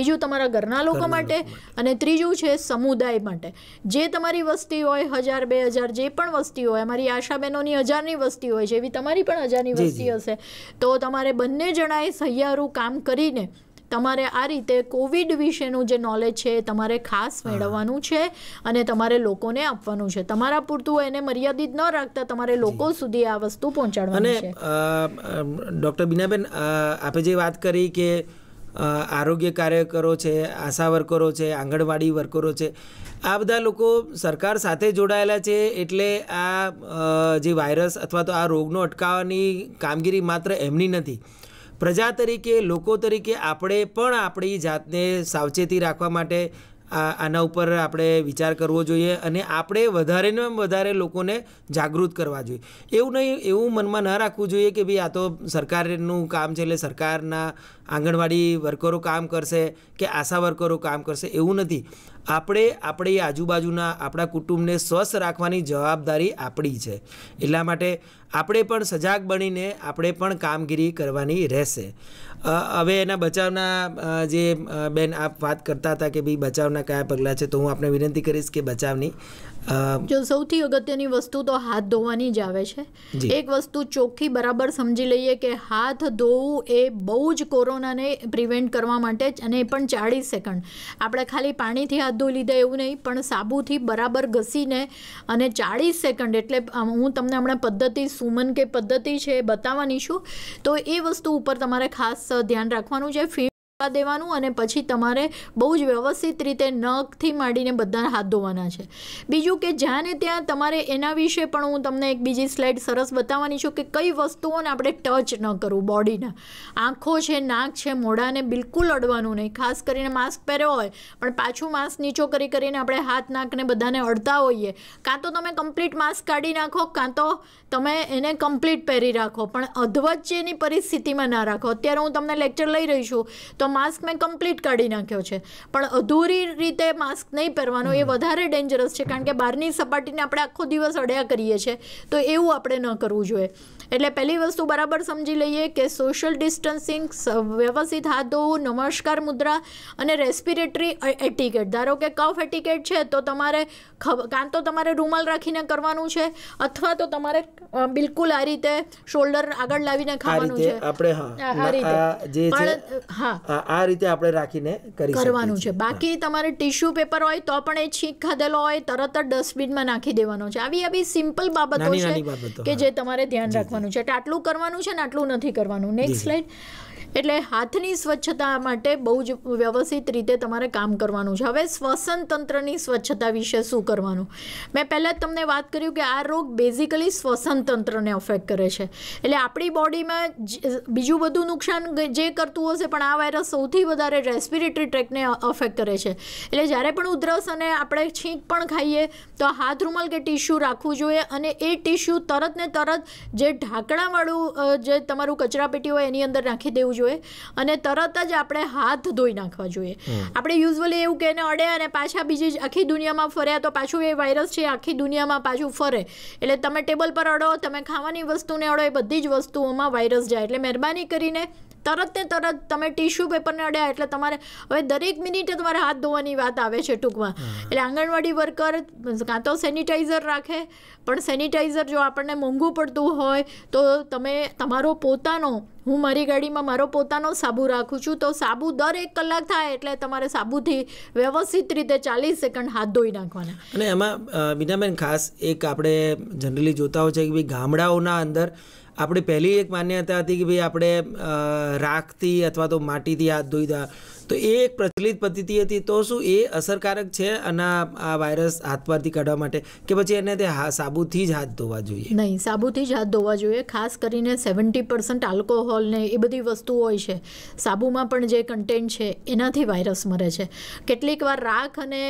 બીજું તમારા ઘરના લોકો માટે અને ત્રીજું છે સમુદાય માટે જે તમારી વસ્તી હોય હજાર બે હજાર જે પણ વસ્તી હોય અમારી બહેનોની હજારની વસ્તી હોય છે એવી તમારી પણ હજારની વસ્તી હશે તો તમારે બંને જણાએ સહિયારું કામ કરીને તમારે આ રીતે કોવિડ વિશેનું જે નોલેજ છે તમારે ખાસ મેળવવાનું છે અને તમારે લોકોને આપવાનું છે તમારા પૂરતું એને મર્યાદિત ન રાખતા તમારે લોકો સુધી આ વસ્તુ પહોંચાડવાની છે ડૉક્ટર બીનાબેન આપે જે વાત કરી કે આરોગ્ય કાર્યકરો છે આશા વર્કરો છે આંગણવાડી વર્કરો છે આ બધા લોકો સરકાર સાથે જોડાયેલા છે એટલે આ જે વાયરસ અથવા તો આ રોગનો અટકાવવાની કામગીરી માત્ર એમની નથી પ્રજા તરીકે લોકો તરીકે આપણે પણ આપણી જાતને સાવચેતી રાખવા માટે આના ઉપર આપણે વિચાર કરવો જોઈએ અને આપણે વધારે ને વધારે લોકોને જાગૃત કરવા જોઈએ એવું નહીં એવું મનમાં ન રાખવું જોઈએ કે ભાઈ આ તો સરકારનું કામ છે એટલે સરકારના આંગણવાડી વર્કરો કામ કરશે કે આશા વર્કરો કામ કરશે એવું નથી આપણે આપણી આજુબાજુના આપણા કુટુંબને સ્વસ્થ રાખવાની જવાબદારી આપણી છે એટલા માટે આપણે પણ સજાગ બનીને આપણે પણ કામગીરી કરવાની રહેશે હવે એના બચાવના જે બેન આપ વાત કરતા હતા કે ભાઈ બચાવના કયા પગલાં છે તો હું આપને વિનંતી કરીશ કે બચાવની જો સૌથી અગત્યની વસ્તુ તો હાથ ધોવાની જ આવે છે એક વસ્તુ ચોખ્ખી બરાબર સમજી લઈએ કે હાથ ધોવું એ બહુ જ કોરોનાને પ્રિવેન્ટ કરવા માટે જ અને એ પણ ચાળીસ સેકન્ડ આપણે ખાલી પાણીથી હાથ ધોઈ લીધા એવું નહીં પણ સાબુથી બરાબર ઘસીને અને ચાળીસ સેકન્ડ એટલે હું તમને હમણાં પદ્ધતિ સુમન કે પદ્ધતિ છે એ બતાવવાની છું તો એ વસ્તુ ઉપર તમારે ખાસ ધ્યાન રાખવાનું છે દેવાનું અને પછી તમારે બહુ જ વ્યવસ્થિત રીતે નખથી માંડીને બધા હાથ ધોવાના છે બીજું કે જ્યાં ને ત્યાં તમારે એના વિશે પણ હું તમને એક બીજી સ્લાઇડ સરસ બતાવવાની છું કે કઈ વસ્તુઓને આપણે ટચ ન કરવું બોડીના આંખો છે નાક છે મોઢાને બિલકુલ અડવાનું નહીં ખાસ કરીને માસ્ક પહેર્યો હોય પણ પાછું માસ્ક નીચો કરી કરીને આપણે હાથ નાકને બધાને અડતા હોઈએ કાં તો તમે કમ્પ્લીટ માસ્ક કાઢી નાખો કાં તો તમે એને કમ્પ્લીટ પહેરી રાખો પણ અધવચ્ચેની પરિસ્થિતિમાં ના રાખો અત્યારે હું તમને લેક્ચર લઈ રહી છું તો માસ્ક મેં કમ્પ્લીટ કાઢી નાખ્યો છે પણ અધૂરી રીતે માસ્ક નહીં પહેરવાનો એ વધારે ડેન્જરસ છે કારણ કે બહારની સપાટીને આપણે આખો દિવસ અડ્યા કરીએ છીએ તો એવું આપણે ન કરવું જોઈએ એટલે પહેલી વસ્તુ બરાબર સમજી લઈએ કે સોશિયલ ડિસ્ટન્સિંગ વ્યવસ્થિત હાથ ધોવું નમસ્કાર મુદ્રા અને રેસ્પિરેટરી એટિકેટ ધારો કે કફ એટિકેટ છે તો તમારે કાં તો તમારે રૂમાલ રાખીને કરવાનું છે અથવા તો તમારે બિલકુલ આ રીતે શોલ્ડર આગળ લાવીને ખાવાનું છે આપણે હા આ રીતે આપણે રાખીને કરવાનું છે બાકી તમારે ટીશ્યુ પેપર હોય તો પણ એ છીંક ખાધેલો હોય તરત જ ડસ્ટબિનમાં નાખી દેવાનો છે આવી આવી સિમ્પલ બાબતો છે કે જે તમારે ધ્યાન રાખવાનું કરવાનું છે એટલે આટલું કરવાનું છે ને આટલું નથી કરવાનું નેક્સ્ટ સ્લાઇડ એટલે હાથની સ્વચ્છતા માટે બહુ જ વ્યવસ્થિત રીતે તમારે કામ કરવાનું છે હવે શ્વસન તંત્રની સ્વચ્છતા વિશે શું કરવાનું મેં પહેલાં જ તમને વાત કર્યું કે આ રોગ બેઝિકલી શ્વસન તંત્રને અફેક્ટ કરે છે એટલે આપણી બોડીમાં બીજું બધું નુકસાન જે કરતું હશે પણ આ વાયરસ સૌથી વધારે રેસ્પિરેટરી ટ્રેકને અફેક્ટ કરે છે એટલે જ્યારે પણ ઉધરસ અને આપણે છીંક પણ ખાઈએ તો હાથ રૂમાલ કે ટીશ્યુ રાખવું જોઈએ અને એ ટીશ્યુ તરત ને તરત જે ઢાંકણાવાળું જે તમારું કચરાપેટી હોય એની અંદર નાખી દેવું જોઈએ જોઈએ અને તરત જ આપણે હાથ ધોઈ નાખવા જોઈએ આપણે યુઝવલી એવું કે કહીને અડે અને પાછા બીજી આખી દુનિયામાં ફર્યા તો પાછું એ વાયરસ છે આખી દુનિયામાં પાછું ફરે એટલે તમે ટેબલ પર અડો તમે ખાવાની વસ્તુને અડો એ બધી જ વસ્તુઓમાં વાયરસ જાય એટલે મહેરબાની કરીને તરત ને તરત તમે ટીશ્યુ પેપરને અડ્યા એટલે તમારે હવે દરેક મિનિટે તમારે હાથ ધોવાની વાત આવે છે ટૂંકમાં એટલે આંગણવાડી વર્કર કાં તો સેનિટાઈઝર રાખે પણ સેનિટાઈઝર જો આપણને મોંઘું પડતું હોય તો તમે તમારો પોતાનો હું મારી ગાડીમાં મારો પોતાનો સાબુ રાખું છું તો સાબુ દર એક કલાક થાય એટલે તમારે સાબુથી વ્યવસ્થિત રીતે ચાલીસ સેકન્ડ હાથ ધોઈ નાખવાના અને એમાં બીનાબેન ખાસ એક આપણે જનરલી જોતા હોય છે કે ગામડાઓના અંદર આપણે પહેલી એક માન્યતા હતી કે ભાઈ આપણે રાખથી અથવા તો માટીથી હાથ ધોઈ દા તો એ એક પ્રચલિત પદ્ધતિ હતી તો શું એ અસરકારક છે અને આ વાયરસ હાથ પરથી કાઢવા માટે કે પછી એને તે સાબુથી જ હાથ ધોવા જોઈએ નહીં સાબુથી જ હાથ ધોવા જોઈએ ખાસ કરીને સેવન્ટી પર્સન્ટ આલ્કોહોલ ને એ બધી વસ્તુ હોય છે સાબુમાં પણ જે કન્ટેન્ટ છે એનાથી વાયરસ મરે છે કેટલીક વાર રાખ અને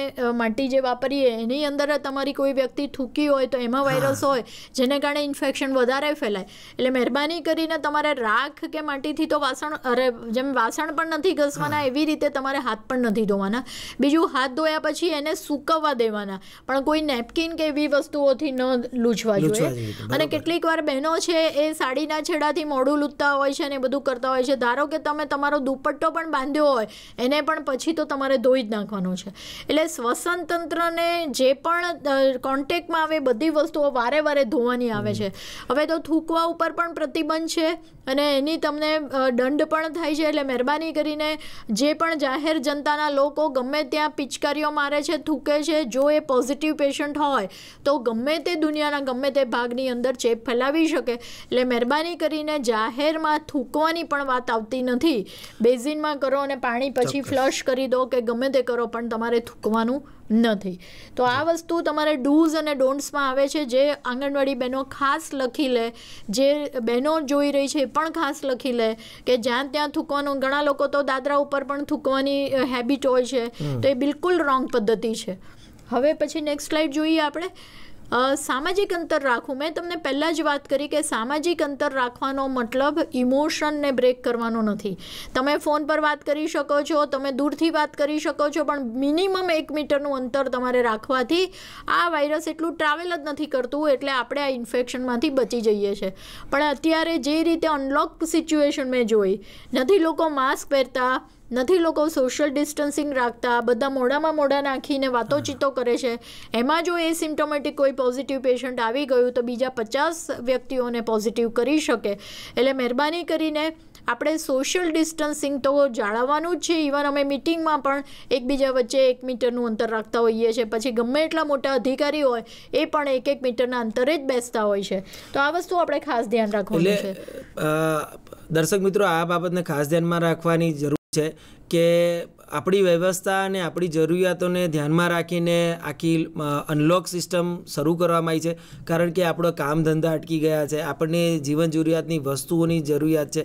માટી જે વાપરીએ એની અંદર તમારી કોઈ વ્યક્તિ થૂકી હોય તો એમાં વાયરસ હોય જેને કારણે ઇન્ફેક્શન વધારે ફેલાય એટલે મહેરબાની કરીને તમારે રાખ કે માટીથી તો વાસણ અરે જેમ વાસણ પણ નથી ઘસવાના એવી એવી રીતે તમારે હાથ પણ નથી ધોવાના બીજું હાથ ધોયા પછી એને સૂકવવા દેવાના પણ કોઈ નેપકિન કે એવી વસ્તુઓથી ન લૂછવા જોઈએ અને કેટલીક વાર બહેનો છે એ સાડીના છેડાથી મોડું લૂંટતા હોય છે અને બધું કરતા હોય છે ધારો કે તમે તમારો દુપટ્ટો પણ બાંધ્યો હોય એને પણ પછી તો તમારે ધોઈ જ નાખવાનો છે એટલે શ્વસન તંત્રને જે પણ કોન્ટેકમાં આવે બધી વસ્તુઓ વારે વારે ધોવાની આવે છે હવે તો થૂકવા ઉપર પણ પ્રતિબંધ છે અને એની તમને દંડ પણ થાય છે એટલે મહેરબાની કરીને જે પણ જાહેર જનતાના લોકો ગમે ત્યાં પિચકારીઓ મારે છે થૂકે છે જો એ પોઝિટિવ પેશન્ટ હોય તો ગમે તે દુનિયાના ગમે તે ભાગની અંદર ચેપ ફેલાવી શકે એટલે મહેરબાની કરીને જાહેરમાં થૂકવાની પણ વાત આવતી નથી બેઝિનમાં કરો અને પાણી પછી ફ્લશ કરી દો કે ગમે તે કરો પણ તમારે થૂકવાનું નથી તો આ વસ્તુ તમારે ડૂઝ અને ડોન્ટ્સમાં આવે છે જે આંગણવાડી બહેનો ખાસ લખી લે જે બહેનો જોઈ રહી છે એ પણ ખાસ લખી લે કે જ્યાં ત્યાં થૂકવાનું ઘણા લોકો તો દાદરા ઉપર પણ થૂકવાની હેબિટ હોય છે તો એ બિલકુલ રોંગ પદ્ધતિ છે હવે પછી નેક્સ્ટ સ્લાઇડ જોઈએ આપણે સામાજિક અંતર રાખવું મેં તમને પહેલાં જ વાત કરી કે સામાજિક અંતર રાખવાનો મતલબ ઇમોશનને બ્રેક કરવાનો નથી તમે ફોન પર વાત કરી શકો છો તમે દૂરથી વાત કરી શકો છો પણ મિનિમમ એક મીટરનું અંતર તમારે રાખવાથી આ વાયરસ એટલું ટ્રાવેલ જ નથી કરતું એટલે આપણે આ ઇન્ફેક્શનમાંથી બચી જઈએ છીએ પણ અત્યારે જે રીતે અનલોક સિચ્યુએશન મેં જોઈ નથી લોકો માસ્ક પહેરતા નથી લોકો સોશિયલ ડિસ્ટન્સિંગ રાખતા બધા મોડામાં મોડા નાખીને વાતો ચીતો કરે છે એમાં જો એ સિમ્ટોમેટિક કોઈ પોઝિટિવ પેશન્ટ આવી ગયું તો બીજા પચાસ વ્યક્તિઓને પોઝિટિવ કરી શકે એટલે મહેરબાની કરીને આપણે સોશિયલ ડિસ્ટન્સિંગ તો જાળવવાનું જ છે ઇવન અમે મિટિંગમાં પણ એકબીજા વચ્ચે એક મીટરનું અંતર રાખતા હોઈએ છીએ પછી ગમે એટલા મોટા અધિકારી હોય એ પણ એક એક મીટરના અંતરે જ બેસતા હોય છે તો આ વસ્તુ આપણે ખાસ ધ્યાન રાખવું છે દર્શક મિત્રો આ બાબતને ખાસ ધ્યાનમાં રાખવાની જરૂર છે કે આપણી વ્યવસ્થા અને આપણી જરૂરિયાતોને ધ્યાનમાં રાખીને આખી અનલોક સિસ્ટમ શરૂ કરવામાં આવી છે કારણ કે આપણો કામ ધંધા અટકી ગયા છે આપણને જીવન જરૂરિયાતની વસ્તુઓની જરૂરિયાત છે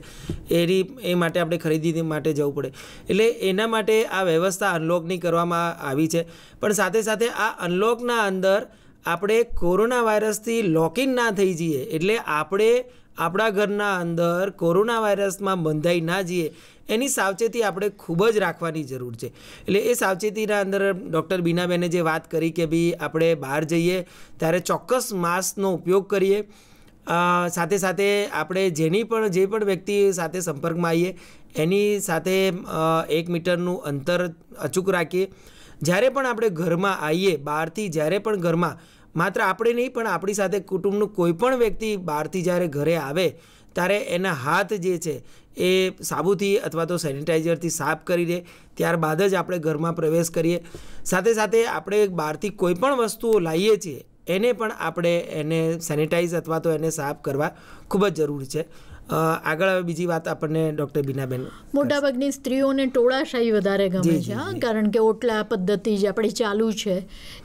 એની એ માટે આપણે ખરીદી માટે જવું પડે એટલે એના માટે આ વ્યવસ્થા અનલોકની કરવામાં આવી છે પણ સાથે સાથે આ અનલોકના અંદર આપણે કોરોના વાયરસથી લોકિંગ ના થઈ જઈએ એટલે આપણે આપણા ઘરના અંદર કોરોના વાયરસમાં બંધાઈ ના જઈએ એની સાવચેતી આપણે ખૂબ જ રાખવાની જરૂર છે એટલે એ સાવચેતીના અંદર ડૉક્ટર બીનાબેને જે વાત કરી કે ભાઈ આપણે બહાર જઈએ ત્યારે ચોક્કસ માસ્કનો ઉપયોગ કરીએ સાથે સાથે આપણે જેની પણ જે પણ વ્યક્તિ સાથે સંપર્કમાં આવીએ એની સાથે એક મીટરનું અંતર અચૂક રાખીએ જ્યારે પણ આપણે ઘરમાં આવીએ બહારથી જ્યારે પણ ઘરમાં માત્ર આપણે નહીં પણ આપણી સાથે કુટુંબનું કોઈ પણ વ્યક્તિ બહારથી જ્યારે ઘરે આવે ત્યારે એના હાથ જે છે એ સાબુથી અથવા તો સેનિટાઈઝરથી સાફ કરી દે ત્યારબાદ જ આપણે ઘરમાં પ્રવેશ કરીએ સાથે સાથે આપણે બહારથી કોઈ પણ વસ્તુઓ લાવીએ છીએ એને પણ આપણે એને સેનિટાઈઝ અથવા તો એને સાફ કરવા ખૂબ જ જરૂરી છે આગળ હવે બીજી વાત આપણને ડૉક્ટર બીનાબેન મોટાભાગની સ્ત્રીઓને ટોળાશાહી વધારે ગમે છે કારણ કે ઓટલા પદ્ધતિ જે આપણી ચાલુ છે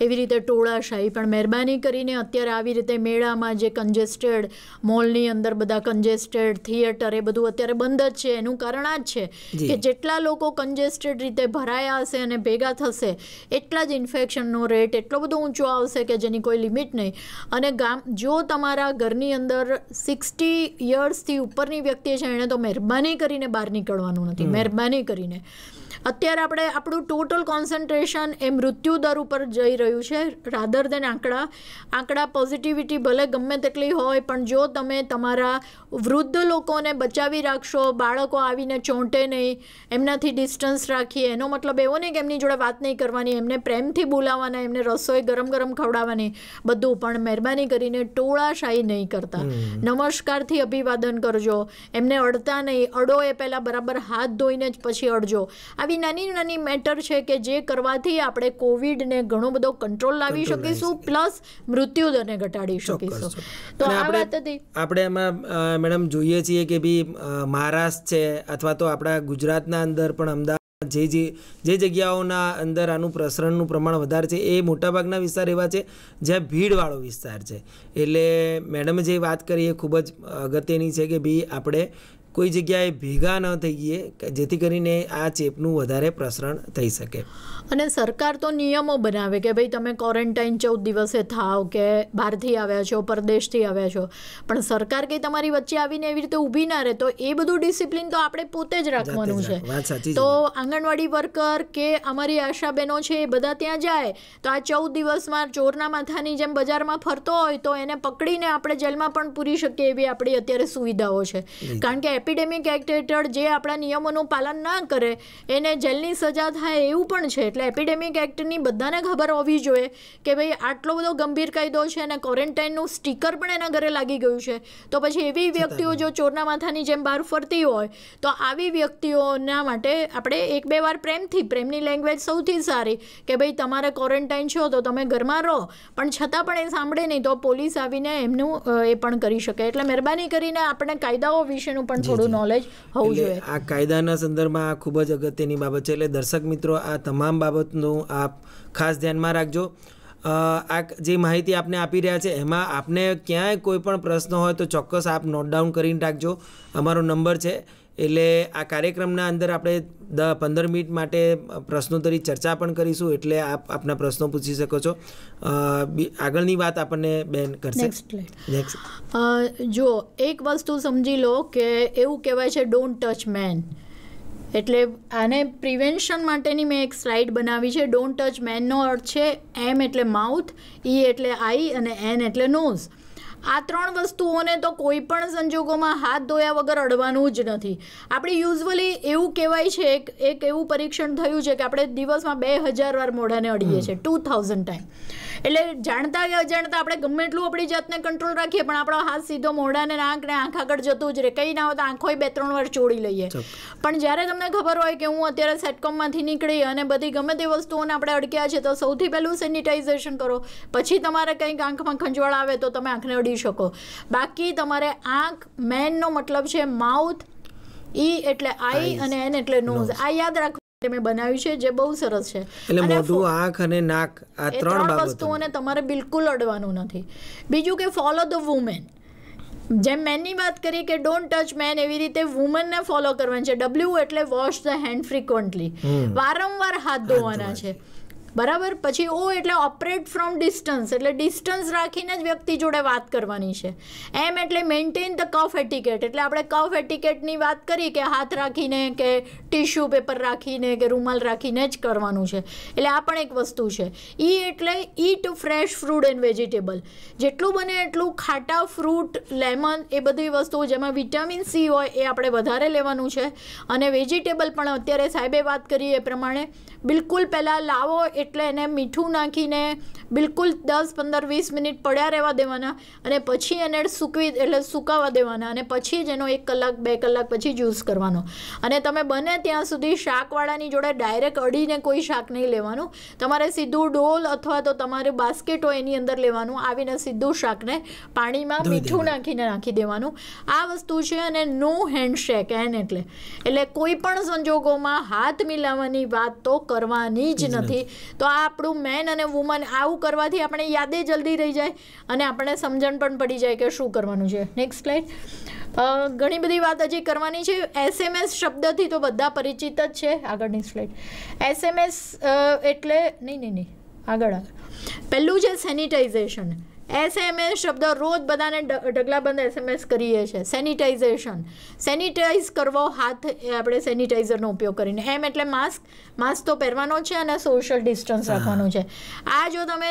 એવી રીતે ટોળાશાહી પણ મહેરબાની કરીને અત્યારે આવી રીતે મેળામાં જે કન્જેસ્ટેડ મોલની અંદર બધા કન્જેસ્ટેડ થિયેટર એ બધું અત્યારે બંધ જ છે એનું કારણ આ જ છે કે જેટલા લોકો કન્જેસ્ટેડ રીતે ભરાયા હશે અને ભેગા થશે એટલા જ ઇન્ફેક્શનનો રેટ એટલો બધો ઊંચો આવશે કે જેની કોઈ લિમિટ નહીં અને ગામ જો તમારા ઘરની અંદર સિક્સટી યર્સથી ઉપર ઉપરની વ્યક્તિએ છે એણે તો મહેરબાની કરીને બહાર નીકળવાનું નથી મહેરબાની કરીને અત્યારે આપણે આપણું ટોટલ કોન્સન્ટ્રેશન એ મૃત્યુ દર ઉપર જઈ રહ્યું છે રાધર દેન આંકડા આંકડા પોઝિટિવિટી ભલે ગમે તેટલી હોય પણ જો તમે તમારા વૃદ્ધ લોકોને બચાવી રાખશો બાળકો આવીને ચોંટે નહીં એમનાથી ડિસ્ટન્સ રાખીએ એનો મતલબ એવો નહીં કે એમની જોડે વાત નહીં કરવાની એમને પ્રેમથી બોલાવવાના એમને રસોઈ ગરમ ગરમ ખવડાવવાની બધું પણ મહેરબાની કરીને ટોળાશાહી નહીં કરતા નમસ્કારથી અભિવાદન કરજો એમને અડતા નહીં અડો એ પહેલાં બરાબર હાથ ધોઈને જ પછી અડજો આવી આવી નાની નાની મેટર છે કે જે કરવાથી આપણે કોવિડને ઘણો બધો કંટ્રોલ લાવી શકીશું પ્લસ મૃત્યુદરને ઘટાડી શકીશું તો આ વાત હતી આપણે એમાં મેડમ જોઈએ છીએ કે બી મહારાષ્ટ્ર છે અથવા તો આપણા ગુજરાતના અંદર પણ અમદાવાદ જે જે જે જગ્યાઓના અંદર આનું પ્રસરણનું પ્રમાણ વધારે છે એ મોટાભાગના વિસ્તાર એવા છે જ્યાં ભીડવાળો વિસ્તાર છે એટલે મેડમ જે વાત કરી એ ખૂબ જ અગત્યની છે કે ભાઈ આપણે કોઈ જગ્યાએ ભેગા ન થઈ ગઈએ જેથી કરીને આ ચેપનું વધારે પ્રસરણ થઈ શકે અને સરકાર તો નિયમો બનાવે કે ભાઈ તમે ક્વોરન્ટાઇન ચૌદ દિવસે થાવ કે બહારથી આવ્યા છો પરદેશથી આવ્યા છો પણ સરકાર કંઈ તમારી વચ્ચે આવીને એવી રીતે ઊભી ના રહે તો એ બધું ડિસિપ્લિન તો આપણે પોતે જ રાખવાનું છે તો આંગણવાડી વર્કર કે અમારી આશા બહેનો છે એ બધા ત્યાં જાય તો આ ચૌદ દિવસમાં ચોરના માથાની જેમ બજારમાં ફરતો હોય તો એને પકડીને આપણે જેલમાં પણ પૂરી શકીએ એવી આપણી અત્યારે સુવિધાઓ છે કારણ કે એપિડેમિક એક્ટ હેઠળ જે આપણા નિયમોનું પાલન ના કરે એને જેલની સજા થાય એવું પણ છે એટલે એપિડેમિક એક્ટની બધાને ખબર હોવી જોઈએ કે ભાઈ આટલો બધો ગંભીર કાયદો છે અને ક્વોરન્ટાઇનનું સ્ટીકર પણ એના ઘરે લાગી ગયું છે તો પછી એવી વ્યક્તિઓ જો ચોરના માથાની જેમ બહાર ફરતી હોય તો આવી વ્યક્તિઓના માટે આપણે એક બે વાર પ્રેમથી પ્રેમની લેંગ્વેજ સૌથી સારી કે ભાઈ તમારે ક્વોરન્ટાઇન છો તો તમે ઘરમાં રહો પણ છતાં પણ એ સાંભળે નહીં તો પોલીસ આવીને એમનું એ પણ કરી શકે એટલે મહેરબાની કરીને આપણે કાયદાઓ વિશેનું પણ થોડું નોલેજ હોવું જોઈએ આ કાયદાના સંદર્ભમાં આ ખૂબ જ અગત્યની બાબત છે એટલે દર્શક મિત્રો આ તમામ બાબતનું આપ ખાસ ધ્યાનમાં રાખજો આ જે માહિતી આપને આપી રહ્યા છે એમાં આપને ક્યાંય કોઈ પણ પ્રશ્ન હોય તો ચોક્કસ આપ નોટ ડાઉન કરીને રાખજો અમારો નંબર છે એટલે આ કાર્યક્રમના અંદર આપણે દ પંદર મિનિટ માટે પ્રશ્નોત્તરી ચર્ચા પણ કરીશું એટલે આપ આપના પ્રશ્નો પૂછી શકો છો આગળની વાત આપણને બેન કરશે જો એક વસ્તુ સમજી લો કે એવું કહેવાય છે ડોન્ટ ટચ મેન એટલે આને પ્રિવેન્શન માટેની મેં એક સ્લાઇડ બનાવી છે ડોન્ટ ટચ મેનનો અર્થ છે એમ એટલે માઉથ ઈ e એટલે આઈ અને એન એટલે નોઝ આ ત્રણ વસ્તુઓને તો કોઈ પણ સંજોગોમાં હાથ ધોયા વગર અડવાનું જ નથી આપણે યુઝવલી એવું કહેવાય છે એક એક એવું પરીક્ષણ થયું છે કે આપણે દિવસમાં બે હજાર વાર મોઢાને અડીએ છીએ ટુ થાઉઝન્ડ ટાઈમ એટલે જાણતા કે અજાણતા આપણે ગમે એટલું આપણી જાતને કંટ્રોલ રાખીએ પણ આપણો હાથ સીધો મોઢાને આંખ ને આંખ આગળ જતું જ રહે કઈ ના હોય તો આંખોય બે ત્રણ વાર ચોડી લઈએ પણ જ્યારે તમને ખબર હોય કે હું અત્યારે સેટકોમમાંથી નીકળી અને બધી ગમે તે વસ્તુઓને આપણે અડક્યા છે તો સૌથી પહેલું સેનિટાઇઝેશન કરો પછી તમારે કંઈક આંખમાં ખંજવાળ આવે તો તમે આંખને અડી શકો બાકી તમારે આંખ મેનનો મતલબ છે માઉથ ઈ એટલે આઈ અને એન એટલે નોઝ આ યાદ રાખવું મેં બનાવ્યું છે જે બહુ સરસ છે એટલે મોઢું આંખ અને નાક આ ત્રણ વસ્તુઓને તમારે બિલકુલ અડવાનું નથી બીજું કે ફોલો ધ વુમેન જેમ મેનની વાત કરી કે ડોન્ટ ટચ મેન એવી રીતે વુમનને ફોલો કરવાની છે ડબલ્યુ એટલે વોશ ધ હેન્ડ ફ્રિકવન્ટલી વારંવાર હાથ ધોવાના છે બરાબર પછી ઓ એટલે ઓપરેટ ફ્રોમ ડિસ્ટન્સ એટલે ડિસ્ટન્સ રાખીને જ વ્યક્તિ જોડે વાત કરવાની છે એમ એટલે મેન્ટેન ધ કફ એટિકેટ એટલે આપણે કફ એટિકેટની વાત કરી કે હાથ રાખીને કે ટીશ્યુ પેપર રાખીને કે રૂમાલ રાખીને જ કરવાનું છે એટલે આ પણ એક વસ્તુ છે ઈ એટલે eat fresh fruit and vegetable જેટલું બને એટલું ખાટા ફ્રૂટ લેમન એ બધી વસ્તુઓ જેમાં વિટામિન સી હોય એ આપણે વધારે લેવાનું છે અને વેજીટેબલ પણ અત્યારે સાહેબે વાત કરી એ પ્રમાણે બિલકુલ પહેલાં લાવો એ એટલે એને મીઠું નાખીને બિલકુલ દસ પંદર વીસ મિનિટ પડ્યા રહેવા દેવાના અને પછી એને સૂકવી એટલે સુકાવા દેવાના અને પછી જ એનો એક કલાક બે કલાક પછી જ્યુસ કરવાનો અને તમે બને ત્યાં સુધી શાકવાળાની જોડે ડાયરેક્ટ અડીને કોઈ શાક નહીં લેવાનું તમારે સીધું ડોલ અથવા તો તમારું બાસ્કેટ હોય એની અંદર લેવાનું આવીને સીધું શાકને પાણીમાં મીઠું નાખીને નાખી દેવાનું આ વસ્તુ છે અને નો હેન્ડશેક એન એટલે એટલે કોઈ પણ સંજોગોમાં હાથ મિલાવવાની વાત તો કરવાની જ નથી તો આ આપણું મેન અને વુમન આવું કરવાથી આપણે યાદે જલ્દી રહી જાય અને આપણે સમજણ પણ પડી જાય કે શું કરવાનું છે નેક્સ્ટ સ્લાઇડ ઘણી બધી વાત હજી કરવાની છે એસએમએસ શબ્દથી તો બધા પરિચિત જ છે આગળની સ્લાઇડ એસએમએસ એટલે નહીં નહીં નહીં આગળ આગળ પહેલું છે સેનિટાઇઝેશન એસએમએસ શબ્દ રોજ બધાને ઢગલાબંધ એસએમએસ કરીએ છીએ સેનિટાઇઝેશન સેનિટાઇઝ કરવો હાથ એ આપણે સેનિટાઇઝરનો ઉપયોગ કરીને એમ એટલે માસ્ક માસ્ક તો પહેરવાનો છે અને સોશિયલ ડિસ્ટન્સ રાખવાનું છે આ જો તમે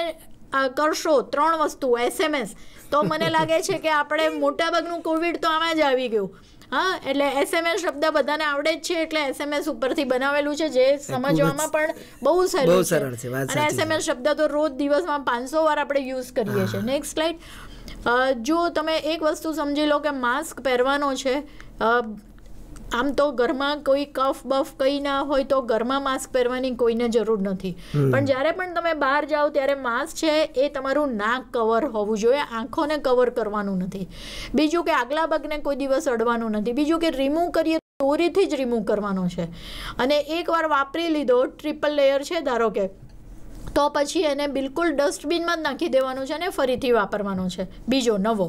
કરશો ત્રણ વસ્તુ એસએમએસ તો મને લાગે છે કે આપણે મોટાભાગનું કોવિડ તો આમાં જ આવી ગયું હા એટલે એસએમએસ શબ્દ બધાને આવડે જ છે એટલે એસએમએસ ઉપરથી બનાવેલું છે જે સમજવામાં પણ બહુ સરળ છે અને એસએમએસ શબ્દ તો રોજ દિવસમાં પાંચસો વાર આપણે યુઝ કરીએ છીએ નેક્સ્ટ સ્લાઇડ જો તમે એક વસ્તુ સમજી લો કે માસ્ક પહેરવાનો છે આમ તો ઘરમાં કોઈ કફ બફ કંઈ ના હોય તો ઘરમાં માસ્ક પહેરવાની કોઈને જરૂર નથી પણ જ્યારે પણ તમે બહાર જાઓ ત્યારે માસ્ક છે એ તમારું નાક કવર હોવું જોઈએ આંખોને કવર કરવાનું નથી બીજું કે આગલા ભાગને કોઈ દિવસ અડવાનું નથી બીજું કે રિમૂવ કરીએ ચોરીથી જ રિમૂવ કરવાનો છે અને એકવાર વાપરી લીધો ટ્રિપલ લેયર છે ધારો કે તો પછી એને બિલકુલ ડસ્ટબિનમાં જ નાખી દેવાનું છે અને ફરીથી વાપરવાનું છે બીજો નવો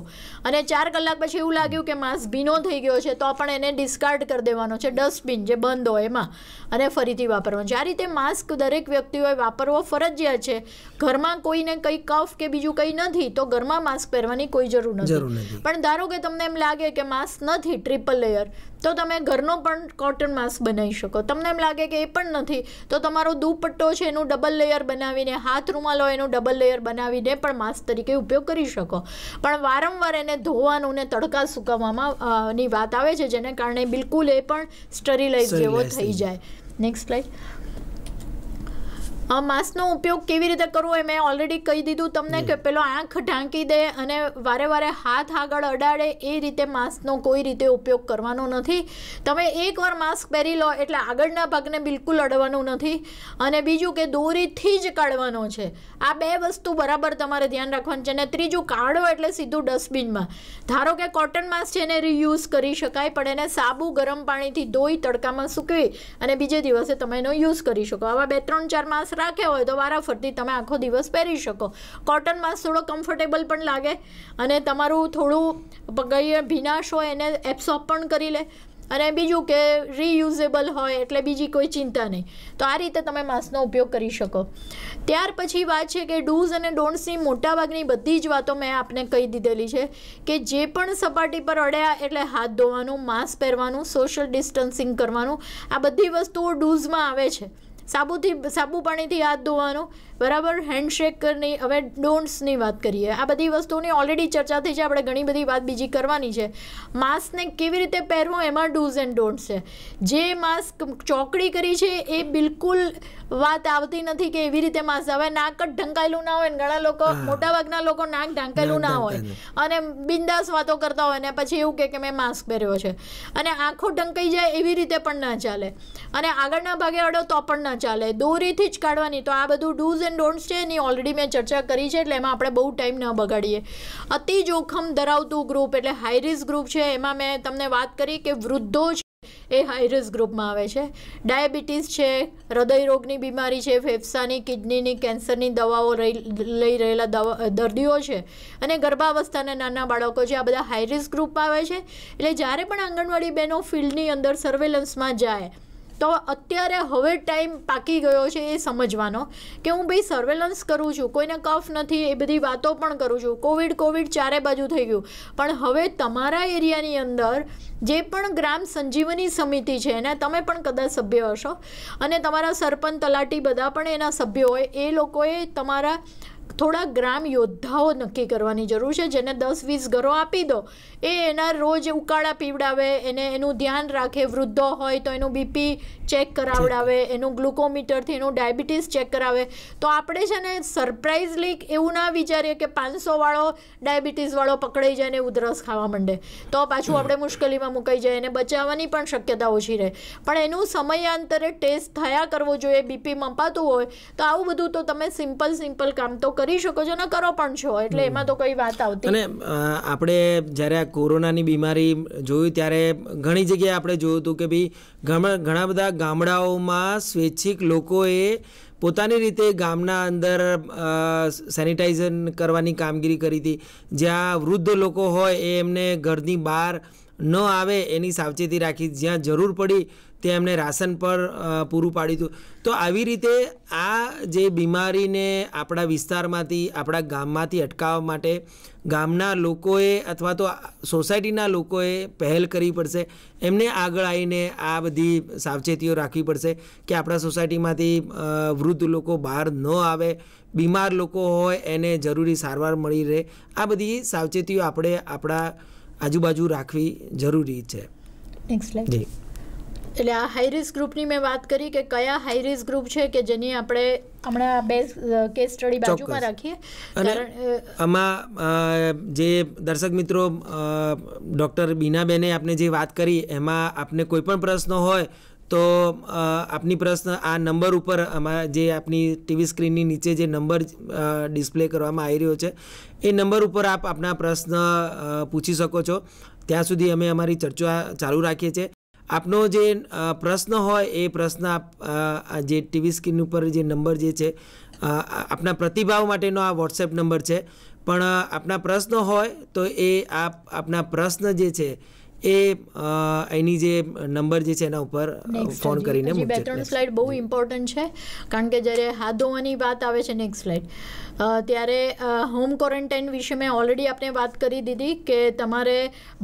અને ચાર કલાક પછી એવું લાગ્યું કે માસ્ક ભીનો થઈ ગયો છે તો પણ એને ડિસ્કાર્ડ કરી દેવાનો છે ડસ્ટબિન જે બંધ હોય એમાં અને ફરીથી વાપરવાનું છે આ રીતે માસ્ક દરેક વ્યક્તિઓએ વાપરવો ફરજિયાત છે ઘરમાં કોઈને કંઈ કફ કે બીજું કંઈ નથી તો ઘરમાં માસ્ક પહેરવાની કોઈ જરૂર નથી પણ ધારો કે તમને એમ લાગે કે માસ્ક નથી ટ્રિપલ લેયર તો તમે ઘરનો પણ કોટન માસ્ક બનાવી શકો તમને એમ લાગે કે એ પણ નથી તો તમારો દુપટ્ટો છે એનું ડબલ લેયર બનાવીને હાથ રૂમાલ હોય એનું ડબલ લેયર બનાવીને પણ માસ્ક તરીકે ઉપયોગ કરી શકો પણ વારંવાર એને ધોવાનું ને તડકા સુકાવવામાં ની વાત આવે છે જેને કારણે બિલકુલ એ પણ સ્ટરીલાઇઝ જેવો થઈ જાય નેક્સ્ટ સ્લાઇડ આ માસ્કનો ઉપયોગ કેવી રીતે કરવો એ મેં ઓલરેડી કહી દીધું તમને કે પેલો આંખ ઢાંકી દે અને વારે વારે હાથ આગળ અડાડે એ રીતે માસ્કનો કોઈ રીતે ઉપયોગ કરવાનો નથી તમે એકવાર માસ્ક પહેરી લો એટલે આગળના ભાગને બિલકુલ અડવાનું નથી અને બીજું કે દોરીથી જ કાઢવાનો છે આ બે વસ્તુ બરાબર તમારે ધ્યાન રાખવાનું છે અને ત્રીજું કાઢો એટલે સીધું ડસ્ટબિનમાં ધારો કે કોટન માસ્ક છે એને રીયુઝ કરી શકાય પણ એને સાબુ ગરમ પાણીથી ધોઈ તડકામાં સૂકવી અને બીજે દિવસે તમે એનો યુઝ કરી શકો આવા બે ત્રણ ચાર માસ્ક રાખ્યા હોય તો વારાફરતી તમે આખો દિવસ પહેરી શકો કોટન માસ્ક થોડો કમ્ફર્ટેબલ પણ લાગે અને તમારું થોડું કહીએ ભીનાશ હોય એને એબ્સોર્બ પણ કરી લે અને બીજું કે રીયુઝેબલ હોય એટલે બીજી કોઈ ચિંતા નહીં તો આ રીતે તમે માસ્કનો ઉપયોગ કરી શકો ત્યાર પછી વાત છે કે ડૂઝ અને ડોન્ટ્સની મોટાભાગની બધી જ વાતો મેં આપને કહી દીધેલી છે કે જે પણ સપાટી પર અડ્યા એટલે હાથ ધોવાનું માસ્ક પહેરવાનું સોશિયલ ડિસ્ટન્સિંગ કરવાનું આ બધી વસ્તુઓ ડૂઝમાં આવે છે સાબુથી સાબુ પાણીથી હાથ ધોવાનું બરાબર હેન્ડશેક કરની હવે ડોન્ટ્સની વાત કરીએ આ બધી વસ્તુની ઓલરેડી ચર્ચા થઈ છે આપણે ઘણી બધી વાત બીજી કરવાની છે માસ્કને કેવી રીતે પહેરવું એમાં ડૂઝ એન્ડ ડોન્ટ્સ છે જે માસ્ક ચોકડી કરી છે એ બિલકુલ વાત આવતી નથી કે એવી રીતે માસ્ક હવે નાક જ ઢંકાયેલું ના હોય ને ઘણા લોકો મોટા ભાગના લોકો નાક ઢાંકેલું ના હોય અને બિંદાસ વાતો કરતા હોય ને પછી એવું કે મેં માસ્ક પહેર્યો છે અને આંખો ઢંકાઈ જાય એવી રીતે પણ ના ચાલે અને આગળના ભાગે અડો તો પણ ના ચાલે દોરીથી જ કાઢવાની તો આ બધું ડૂઝ એન્ડ એન્ડ ડોન્ટ્સ છે એની ઓલરેડી મેં ચર્ચા કરી છે એટલે એમાં આપણે બહુ ટાઈમ ન બગાડીએ અતિ જોખમ ધરાવતું ગ્રુપ એટલે હાઈ રિસ્ક ગ્રુપ છે એમાં મેં તમને વાત કરી કે વૃદ્ધો છે એ હાઈ રિસ્ક ગ્રુપમાં આવે છે ડાયાબિટીસ છે હૃદયરોગની બીમારી છે ફેફસાની કિડનીની કેન્સરની દવાઓ લઈ રહેલા દવા દર્દીઓ છે અને ગર્ભાવસ્થાના નાના બાળકો છે આ બધા હાઈ રિસ્ક ગ્રુપમાં આવે છે એટલે જ્યારે પણ આંગણવાડી બહેનો ફિલ્ડની અંદર સર્વેલન્સમાં જાય તો અત્યારે હવે ટાઈમ પાકી ગયો છે એ સમજવાનો કે હું ભાઈ સર્વેલન્સ કરું છું કોઈને કફ નથી એ બધી વાતો પણ કરું છું કોવિડ કોવિડ ચારે બાજુ થઈ ગયું પણ હવે તમારા એરિયાની અંદર જે પણ ગ્રામ સંજીવની સમિતિ છે એના તમે પણ કદાચ સભ્ય હશો અને તમારા સરપંચ તલાટી બધા પણ એના સભ્યો હોય એ લોકોએ તમારા થોડા ગ્રામ યોદ્ધાઓ નક્કી કરવાની જરૂર છે જેને દસ વીસ ઘરો આપી દો એ એના રોજ ઉકાળા પીવડાવે એને એનું ધ્યાન રાખે વૃદ્ધો હોય તો એનું બીપી ચેક કરાવડાવે એનું ગ્લુકોમીટરથી એનું ડાયાબિટીસ ચેક કરાવે તો આપણે છે ને સરપ્રાઇઝલી એવું ના વિચારીએ કે પાંચસોવાળો ડાયાબિટીસવાળો પકડાઈ જાય ને ઉધરસ ખાવા માંડે તો પાછું આપણે મુશ્કેલીમાં મુકાઈ જાય એને બચાવવાની પણ શક્યતા ઓછી રહે પણ એનું સમયાંતરે ટેસ્ટ થયા કરવો જોઈએ બીપી મપાતું હોય તો આવું બધું તો તમે સિમ્પલ સિમ્પલ કામ તો કરી શકો છો ને કરો પણ છો એટલે એમાં તો કઈ વાત આવતી અને આપણે જ્યારે આ કોરોનાની બીમારી જોયું ત્યારે ઘણી જગ્યાએ આપણે જોયું હતું કે ભાઈ ઘણા બધા ગામડાઓમાં સ્વૈચ્છિક લોકોએ પોતાની રીતે ગામના અંદર સેનિટાઈઝન કરવાની કામગીરી કરી હતી જ્યાં વૃદ્ધ લોકો હોય એ એમને ઘરની બહાર ન આવે એની સાવચેતી રાખી જ્યાં જરૂર પડી તે એમને રાશન પર પૂરું પાડ્યું હતું તો આવી રીતે આ જે બીમારીને આપણા વિસ્તારમાંથી આપણા ગામમાંથી અટકાવવા માટે ગામના લોકોએ અથવા તો સોસાયટીના લોકોએ પહેલ કરવી પડશે એમને આગળ આવીને આ બધી સાવચેતીઓ રાખવી પડશે કે આપણા સોસાયટીમાંથી વૃદ્ધ લોકો બહાર ન આવે બીમાર લોકો હોય એને જરૂરી સારવાર મળી રહે આ બધી સાવચેતીઓ આપણે આપણા આજુબાજુ રાખવી જરૂરી છે જી એટલે આ હાઈરિસ્ક ગ્રુપની મેં વાત કરી કે કયા હાઈરિસ્ક ગ્રુપ છે કે જેની આપણે હમણાં બે કેસ સ્ટડી બાજુમાં રાખીએ અને આમાં જે દર્શક મિત્રો ડૉક્ટર બીનાબેને આપણે જે વાત કરી એમાં આપને કોઈ પણ પ્રશ્ન હોય તો આપની પ્રશ્ન આ નંબર ઉપર અમારા જે આપની ટીવી સ્ક્રીનની નીચે જે નંબર ડિસ્પ્લે કરવામાં આવી રહ્યો છે એ નંબર ઉપર આપ આપના પ્રશ્ન પૂછી શકો છો ત્યાં સુધી અમે અમારી ચર્ચા ચાલુ રાખીએ છીએ આપનો જે પ્રશ્ન હોય એ પ્રશ્ન આપ જે ટીવી સ્ક્રીન ઉપર જે નંબર જે છે આપના પ્રતિભાવ માટેનો આ વોટ્સએપ નંબર છે પણ આપના પ્રશ્ન હોય તો એ આપ આપના પ્રશ્ન જે છે એ એની જે નંબર જે છે એના ઉપર ફોન કરીને બે ત્રણ સ્લાઇડ બહુ ઇમ્પોર્ટન્ટ છે કારણ કે જ્યારે હાથ ધોવાની વાત આવે છે નેક્સ્ટ સ્લાઇડ ત્યારે હોમ ક્વોરન્ટાઇન વિશે મેં ઓલરેડી આપણે વાત કરી દીધી કે તમારે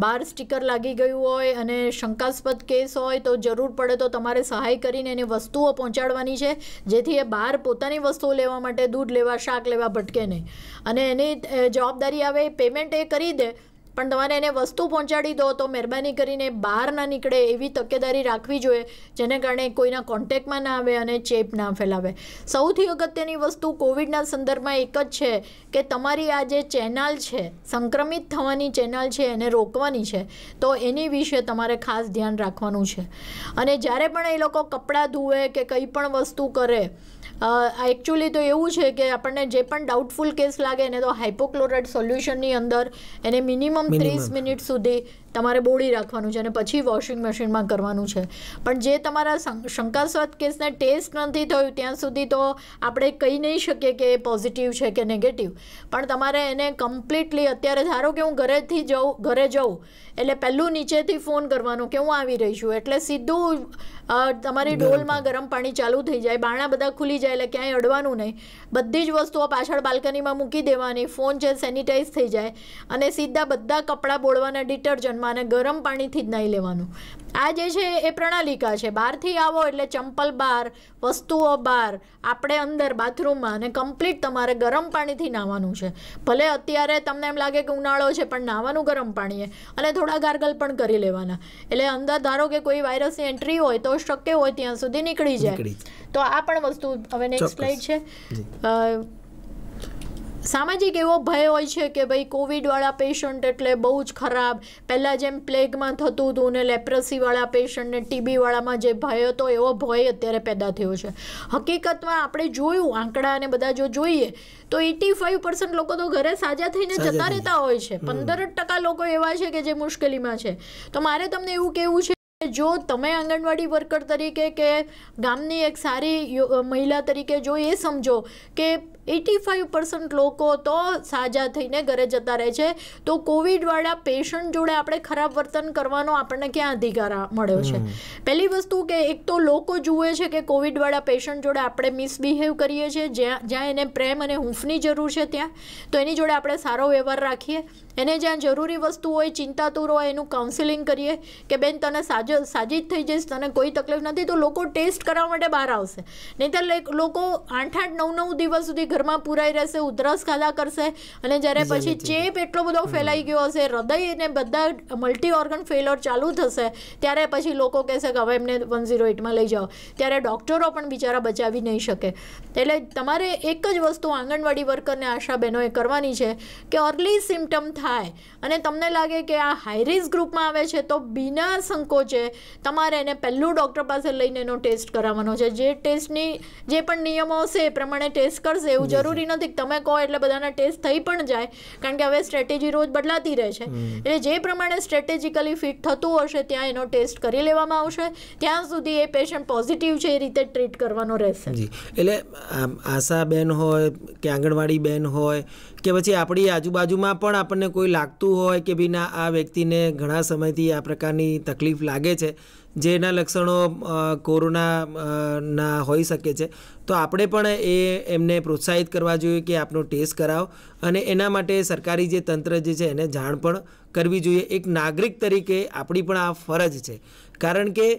બાર સ્ટીકર લાગી ગયું હોય અને શંકાસ્પદ કેસ હોય તો જરૂર પડે તો તમારે સહાય કરીને એની વસ્તુઓ પહોંચાડવાની છે જેથી એ બહાર પોતાની વસ્તુઓ લેવા માટે દૂધ લેવા શાક લેવા ભટકે નહીં અને એની જવાબદારી આવે પેમેન્ટ એ કરી દે પણ તમારે એને વસ્તુ પહોંચાડી દો તો મહેરબાની કરીને બહાર ના નીકળે એવી તકેદારી રાખવી જોઈએ જેને કારણે કોઈના કોન્ટેક્ટમાં ના આવે અને ચેપ ના ફેલાવે સૌથી અગત્યની વસ્તુ કોવિડના સંદર્ભમાં એક જ છે કે તમારી આ જે ચેનલ છે સંક્રમિત થવાની ચેનલ છે એને રોકવાની છે તો એની વિશે તમારે ખાસ ધ્યાન રાખવાનું છે અને જ્યારે પણ એ લોકો કપડાં ધુએ કે કંઈ પણ વસ્તુ કરે એકચ્યુઅલી તો એવું છે કે આપણને જે પણ ડાઉટફુલ કેસ લાગે એને તો હાઇપોક્લોરાઇડ સોલ્યુશનની અંદર એને મિનિમમ ત્રીસ મિનિટ સુધી તમારે બોળી રાખવાનું છે અને પછી વોશિંગ મશીનમાં કરવાનું છે પણ જે તમારા શંકાસ્પદ કેસને ટેસ્ટ નથી થયું ત્યાં સુધી તો આપણે કહી નહીં શકીએ કે એ પોઝિટિવ છે કે નેગેટિવ પણ તમારે એને કમ્પ્લીટલી અત્યારે ધારો કે હું ઘરેથી જઉં ઘરે જઉં એટલે પહેલું નીચેથી ફોન કરવાનો કે હું આવી રહી છું એટલે સીધું તમારી ડોલમાં ગરમ પાણી ચાલુ થઈ જાય બારણા બધા ખુલી જાય એટલે ક્યાંય અડવાનું નહીં બધી જ વસ્તુઓ પાછળ બાલ્કનીમાં મૂકી દેવાની ફોન છે સેનિટાઈઝ થઈ જાય અને સીધા બધા કપડાં બોળવાના ડિટર્જન્ટ વાસણમાં અને ગરમ પાણીથી જ નાહી લેવાનું આ જે છે એ પ્રણાલિકા છે બહારથી આવો એટલે ચંપલ બહાર વસ્તુઓ બહાર આપણે અંદર બાથરૂમમાં અને કમ્પ્લીટ તમારે ગરમ પાણીથી નાહવાનું છે ભલે અત્યારે તમને એમ લાગે કે ઉનાળો છે પણ નાહવાનું ગરમ પાણીએ અને થોડા ગાર્ગલ પણ કરી લેવાના એટલે અંદર ધારો કે કોઈ વાયરસની એન્ટ્રી હોય તો શક્ય હોય ત્યાં સુધી નીકળી જાય તો આ પણ વસ્તુ હવે નેક્સ્ટ સ્લાઇડ છે સામાજિક એવો ભય હોય છે કે ભાઈ કોવિડવાળા પેશન્ટ એટલે બહુ જ ખરાબ પહેલાં જેમ પ્લેગમાં થતું હતું ને લેપ્રસીવાળા પેશન્ટ ને ટીબીવાળામાં જે ભય હતો એવો ભય અત્યારે પેદા થયો છે હકીકતમાં આપણે જોયું આંકડા અને બધા જો જોઈએ તો એટી ફાઈવ પર્સન્ટ લોકો તો ઘરે સાજા થઈને જતા રહેતા હોય છે પંદર ટકા લોકો એવા છે કે જે મુશ્કેલીમાં છે તો મારે તમને એવું કહેવું છે જો તમે આંગણવાડી વર્કર તરીકે કે ગામની એક સારી મહિલા તરીકે જો એ સમજો કે એટી ફાઇવ પર્સન્ટ લોકો તો સાજા થઈને ઘરે જતા રહે છે તો કોવિડવાળા પેશન્ટ જોડે આપણે ખરાબ વર્તન કરવાનો આપણને ક્યાં અધિકાર મળ્યો છે પહેલી વસ્તુ કે એક તો લોકો જુએ છે કે કોવિડવાળા પેશન્ટ જોડે આપણે મિસબિહેવ કરીએ છીએ જ્યાં જ્યાં એને પ્રેમ અને હૂંફની જરૂર છે ત્યાં તો એની જોડે આપણે સારો વ્યવહાર રાખીએ એને જ્યાં જરૂરી વસ્તુ હોય ચિંતાતુર હોય એનું કાઉન્સિલિંગ કરીએ કે બેન તને સાજ સાજી જ થઈ જઈશ તને કોઈ તકલીફ નથી તો લોકો ટેસ્ટ કરવા માટે બહાર આવશે નહીં તો લોકો આઠ આઠ નવ નવ દિવસ સુધી ઘરમાં પુરાઈ રહેશે ઉધરસ ખાધા કરશે અને જ્યારે પછી ચેપ એટલો બધો ફેલાઈ ગયો હશે હૃદય અને બધા મલ્ટી ઓર્ગન ફેલર ચાલુ થશે ત્યારે પછી લોકો કહેશે કે હવે એમને વન ઝીરો એટમાં લઈ જાઓ ત્યારે ડૉક્ટરો પણ બિચારા બચાવી નહીં શકે એટલે તમારે એક જ વસ્તુ આંગણવાડી વર્કરને આશા બહેનોએ કરવાની છે કે અર્લી સિમ્ટમ થાય અને તમને લાગે કે આ હાઈ ગ્રુપમાં આવે છે તો બિના સંકોચે તમારે એને પહેલું ડૉક્ટર પાસે લઈને એનો ટેસ્ટ કરાવવાનો છે જે ટેસ્ટની જે પણ નિયમો હશે એ પ્રમાણે ટેસ્ટ કરશે એવું જરૂરી નથી તમે કહો એટલે બધાના ટેસ્ટ થઈ પણ જાય કારણ કે હવે સ્ટ્રેટેજી રોજ બદલાતી રહે છે એટલે જે પ્રમાણે સ્ટ્રેટેજિકલી ફિટ થતું હશે ત્યાં એનો ટેસ્ટ કરી લેવામાં આવશે ત્યાં સુધી એ પેશન્ટ પોઝિટિવ છે એ રીતે ટ્રીટ કરવાનો રહેશે જી એટલે આશા બેન હોય કે આંગણવાડી બેન હોય કે પછી આપણી આજુબાજુમાં પણ આપણને કોઈ લાગતું હોય કે બિના આ વ્યક્તિને ઘણા સમયથી આ પ્રકારની તકલીફ લાગે છે જેના લક્ષણો કોરોનાના હોઈ શકે છે તો આપણે પણ એ એમને પ્રોત્સાહિત કરવા જોઈએ કે આપનો ટેસ્ટ કરાવો અને એના માટે સરકારી જે તંત્ર જે છે એને જાણ પણ કરવી જોઈએ એક નાગરિક તરીકે આપણી પણ આ ફરજ છે કારણ કે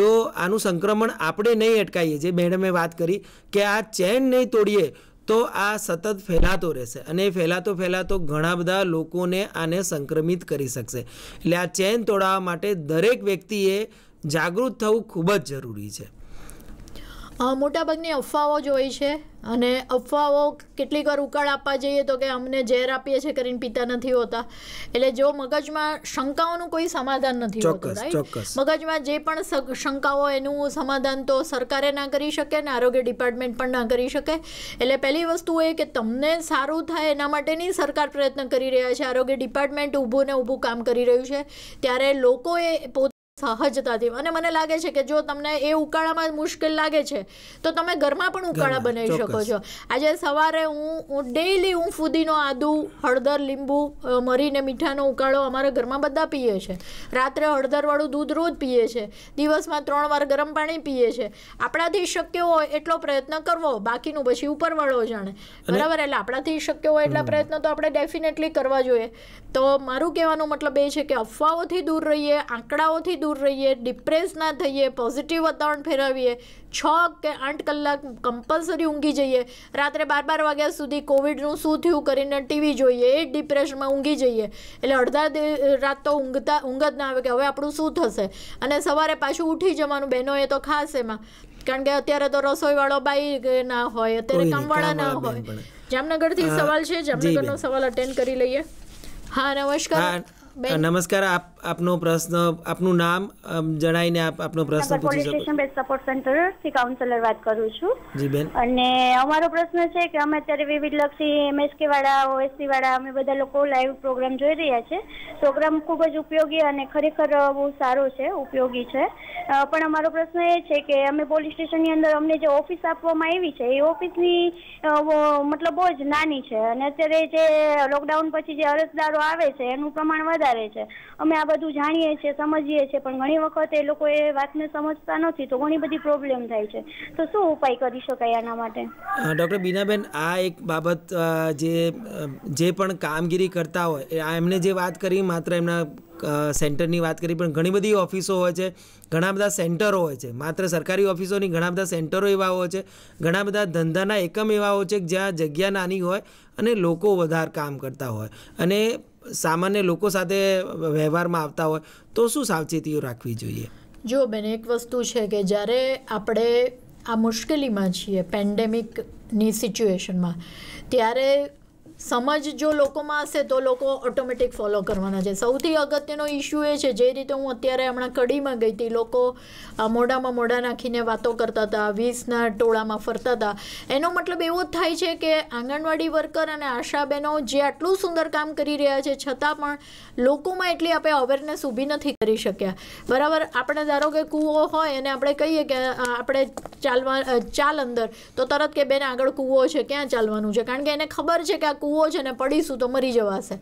જો આનું સંક્રમણ આપણે નહીં અટકાવીએ જે મેડમે વાત કરી કે આ ચેન નહીં તોડીએ તો આ સતત ફેલાતો રહેશે અને ફેલાતો ફેલાતો ઘણા બધા લોકોને આને સંક્રમિત કરી શકશે એટલે આ ચેન તોડાવવા માટે દરેક વ્યક્તિએ જાગૃત થવું ખૂબ જ જરૂરી છે મોટાભાગની અફવાઓ જ હોય છે અને અફવાઓ કેટલીક વાર ઉકાળ આપવા જઈએ તો કે અમને ઝેર આપીએ છે કરીને પીતા નથી હોતા એટલે જો મગજમાં શંકાઓનું કોઈ સમાધાન નથી હોતું મગજમાં જે પણ શંકાઓ એનું સમાધાન તો સરકારે ના કરી શકે ને આરોગ્ય ડિપાર્ટમેન્ટ પણ ના કરી શકે એટલે પહેલી વસ્તુ એ કે તમને સારું થાય એના માટેની સરકાર પ્રયત્ન કરી રહ્યા છે આરોગ્ય ડિપાર્ટમેન્ટ ઊભું ને ઊભું કામ કરી રહ્યું છે ત્યારે લોકોએ પોતે સહજતાથી અને મને લાગે છે કે જો તમને એ ઉકાળામાં મુશ્કેલ લાગે છે તો તમે ઘરમાં પણ ઉકાળા બનાવી શકો છો આજે સવારે હું ડેઈલી હું ફૂદીનો આદુ હળદર લીંબુ મરીને મીઠાનો ઉકાળો અમારા ઘરમાં બધા પીએ છે રાત્રે હળદરવાળું દૂધ રોજ પીએ છે દિવસમાં ત્રણ વાર ગરમ પાણી પીએ છે આપણાથી શક્ય હોય એટલો પ્રયત્ન કરવો બાકીનું પછી ઉપરવાળો જાણે બરાબર એટલે આપણાથી શક્ય હોય એટલા પ્રયત્નો તો આપણે ડેફિનેટલી કરવા જોઈએ તો મારું કહેવાનું મતલબ એ છે કે અફવાઓથી દૂર રહીએ આંકડાઓથી દૂર રહીએ ડિપ્રેસ ના થઈએ પોઝિટિવ વાતાવરણ ફેરવીએ છ કે આઠ કલાક કમ્પલસરી ઊંઘી જઈએ રાત્રે બાર બાર વાગ્યા સુધી કોવિડનું શું થયું કરીને ટીવી જોઈએ એ ડિપ્રેશનમાં ઊંઘી જઈએ એટલે અડધા રાત તો ઊંઘતા ઊંઘ જ ના આવે કે હવે આપણું શું થશે અને સવારે પાછું ઉઠી જવાનું બહેનોએ તો ખાસ એમાં કારણ કે અત્યારે તો રસોઈવાળો બાઈ ના હોય અત્યારે કામવાળા ના હોય જામનગરથી સવાલ છે જામનગરનો સવાલ અટેન્ડ કરી લઈએ હા નમસ્કાર નમસ્કાર આપ આપનો પ્રશ્ન આપનું નામ જણાવીને આપ આપનો પ્રશ્ન પૂછી શકો સ્ટેશન બેસ્ટ સપોર્ટ સેન્ટર થી કાઉન્સેલર વાત કરું છું જી બેન અને અમારો પ્રશ્ન છે કે અમે અત્યારે વિવિધ લક્ષી એમએસકે વાળા ઓએસસી વાળા અમે બધા લોકો લાઈવ પ્રોગ્રામ જોઈ રહ્યા છે પ્રોગ્રામ ખૂબ જ ઉપયોગી અને ખરેખર બહુ સારો છે ઉપયોગી છે પણ અમારો પ્રશ્ન એ છે કે અમે પોલીસ સ્ટેશનની અંદર અમને જે ઓફિસ આપવામાં આવી છે એ ઓફિસની મતલબ બહુ જ નાની છે અને અત્યારે જે લોકડાઉન પછી જે અરજદારો આવે છે એનું પ્રમાણ વધારે વધારે છે અમે આ બધું જાણીએ છીએ સમજીએ છીએ પણ ઘણી વખત એ લોકો એ વાતને સમજતા નથી તો ઘણી બધી પ્રોબ્લેમ થાય છે તો શું ઉપાય કરી શકાય આના માટે ડૉક્ટર બીનાબેન આ એક બાબત જે જે પણ કામગીરી કરતા હોય આ એમને જે વાત કરી માત્ર એમના સેન્ટરની વાત કરી પણ ઘણી બધી ઓફિસો હોય છે ઘણા બધા સેન્ટરો હોય છે માત્ર સરકારી ઓફિસોની ઘણા બધા સેન્ટરો એવા હોય છે ઘણા બધા ધંધાના એકમ એવા હોય છે જ્યાં જગ્યા નાની હોય અને લોકો વધારે કામ કરતા હોય અને સામાન્ય લોકો સાથે વ્યવહારમાં આવતા હોય તો શું સાવચેતીઓ રાખવી જોઈએ જો બેન એક વસ્તુ છે કે જ્યારે આપણે આ મુશ્કેલીમાં છીએ પેન્ડેમિકની સિચ્યુએશનમાં ત્યારે સમજ જો લોકોમાં હશે તો લોકો ઓટોમેટિક ફોલો કરવાના છે સૌથી અગત્યનો ઇસ્યુ એ છે જે રીતે હું અત્યારે હમણાં કડીમાં ગઈ હતી લોકો મોઢામાં મોઢા નાખીને વાતો કરતા હતા વીસના ટોળામાં ફરતા હતા એનો મતલબ એવો જ થાય છે કે આંગણવાડી વર્કર અને આશાબહેનો જે આટલું સુંદર કામ કરી રહ્યા છે છતાં પણ લોકોમાં એટલી આપણે અવેરનેસ ઊભી નથી કરી શક્યા બરાબર આપણે ધારો કે કૂવો હોય અને આપણે કહીએ કે આપણે ચાલવા ચાલ અંદર તો તરત કે બેન આગળ કૂવો છે ક્યાં ચાલવાનું છે કારણ કે એને ખબર છે કે આ કૂવો કૂવો છે ને પડીશું તો મરી જવાશે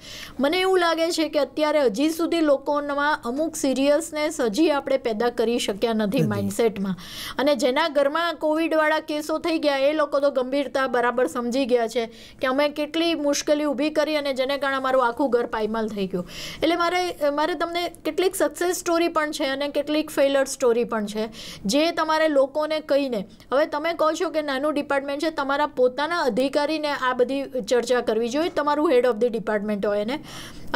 મને એવું લાગે છે કે અત્યારે હજી સુધી લોકોમાં અમુક સિરિયસનેસ હજી આપણે પેદા કરી શક્યા નથી માઇન્ડસેટમાં અને જેના ઘરમાં કોવિડવાળા કેસો થઈ ગયા એ લોકો તો ગંભીરતા બરાબર સમજી ગયા છે કે અમે કેટલી મુશ્કેલી ઊભી કરી અને જેને કારણે મારું આખું ઘર પાયમાલ થઈ ગયું એટલે મારે મારે તમને કેટલીક સક્સેસ સ્ટોરી પણ છે અને કેટલીક ફેલર સ્ટોરી પણ છે જે તમારે લોકોને કહીને હવે તમે કહો છો કે નાનું ડિપાર્ટમેન્ટ છે તમારા પોતાના અધિકારીને આ બધી ચર્ચા કરવી કરવી જોઈએ તમારું હેડ ઓફ ધી ડિપાર્ટમેન્ટ હોય એને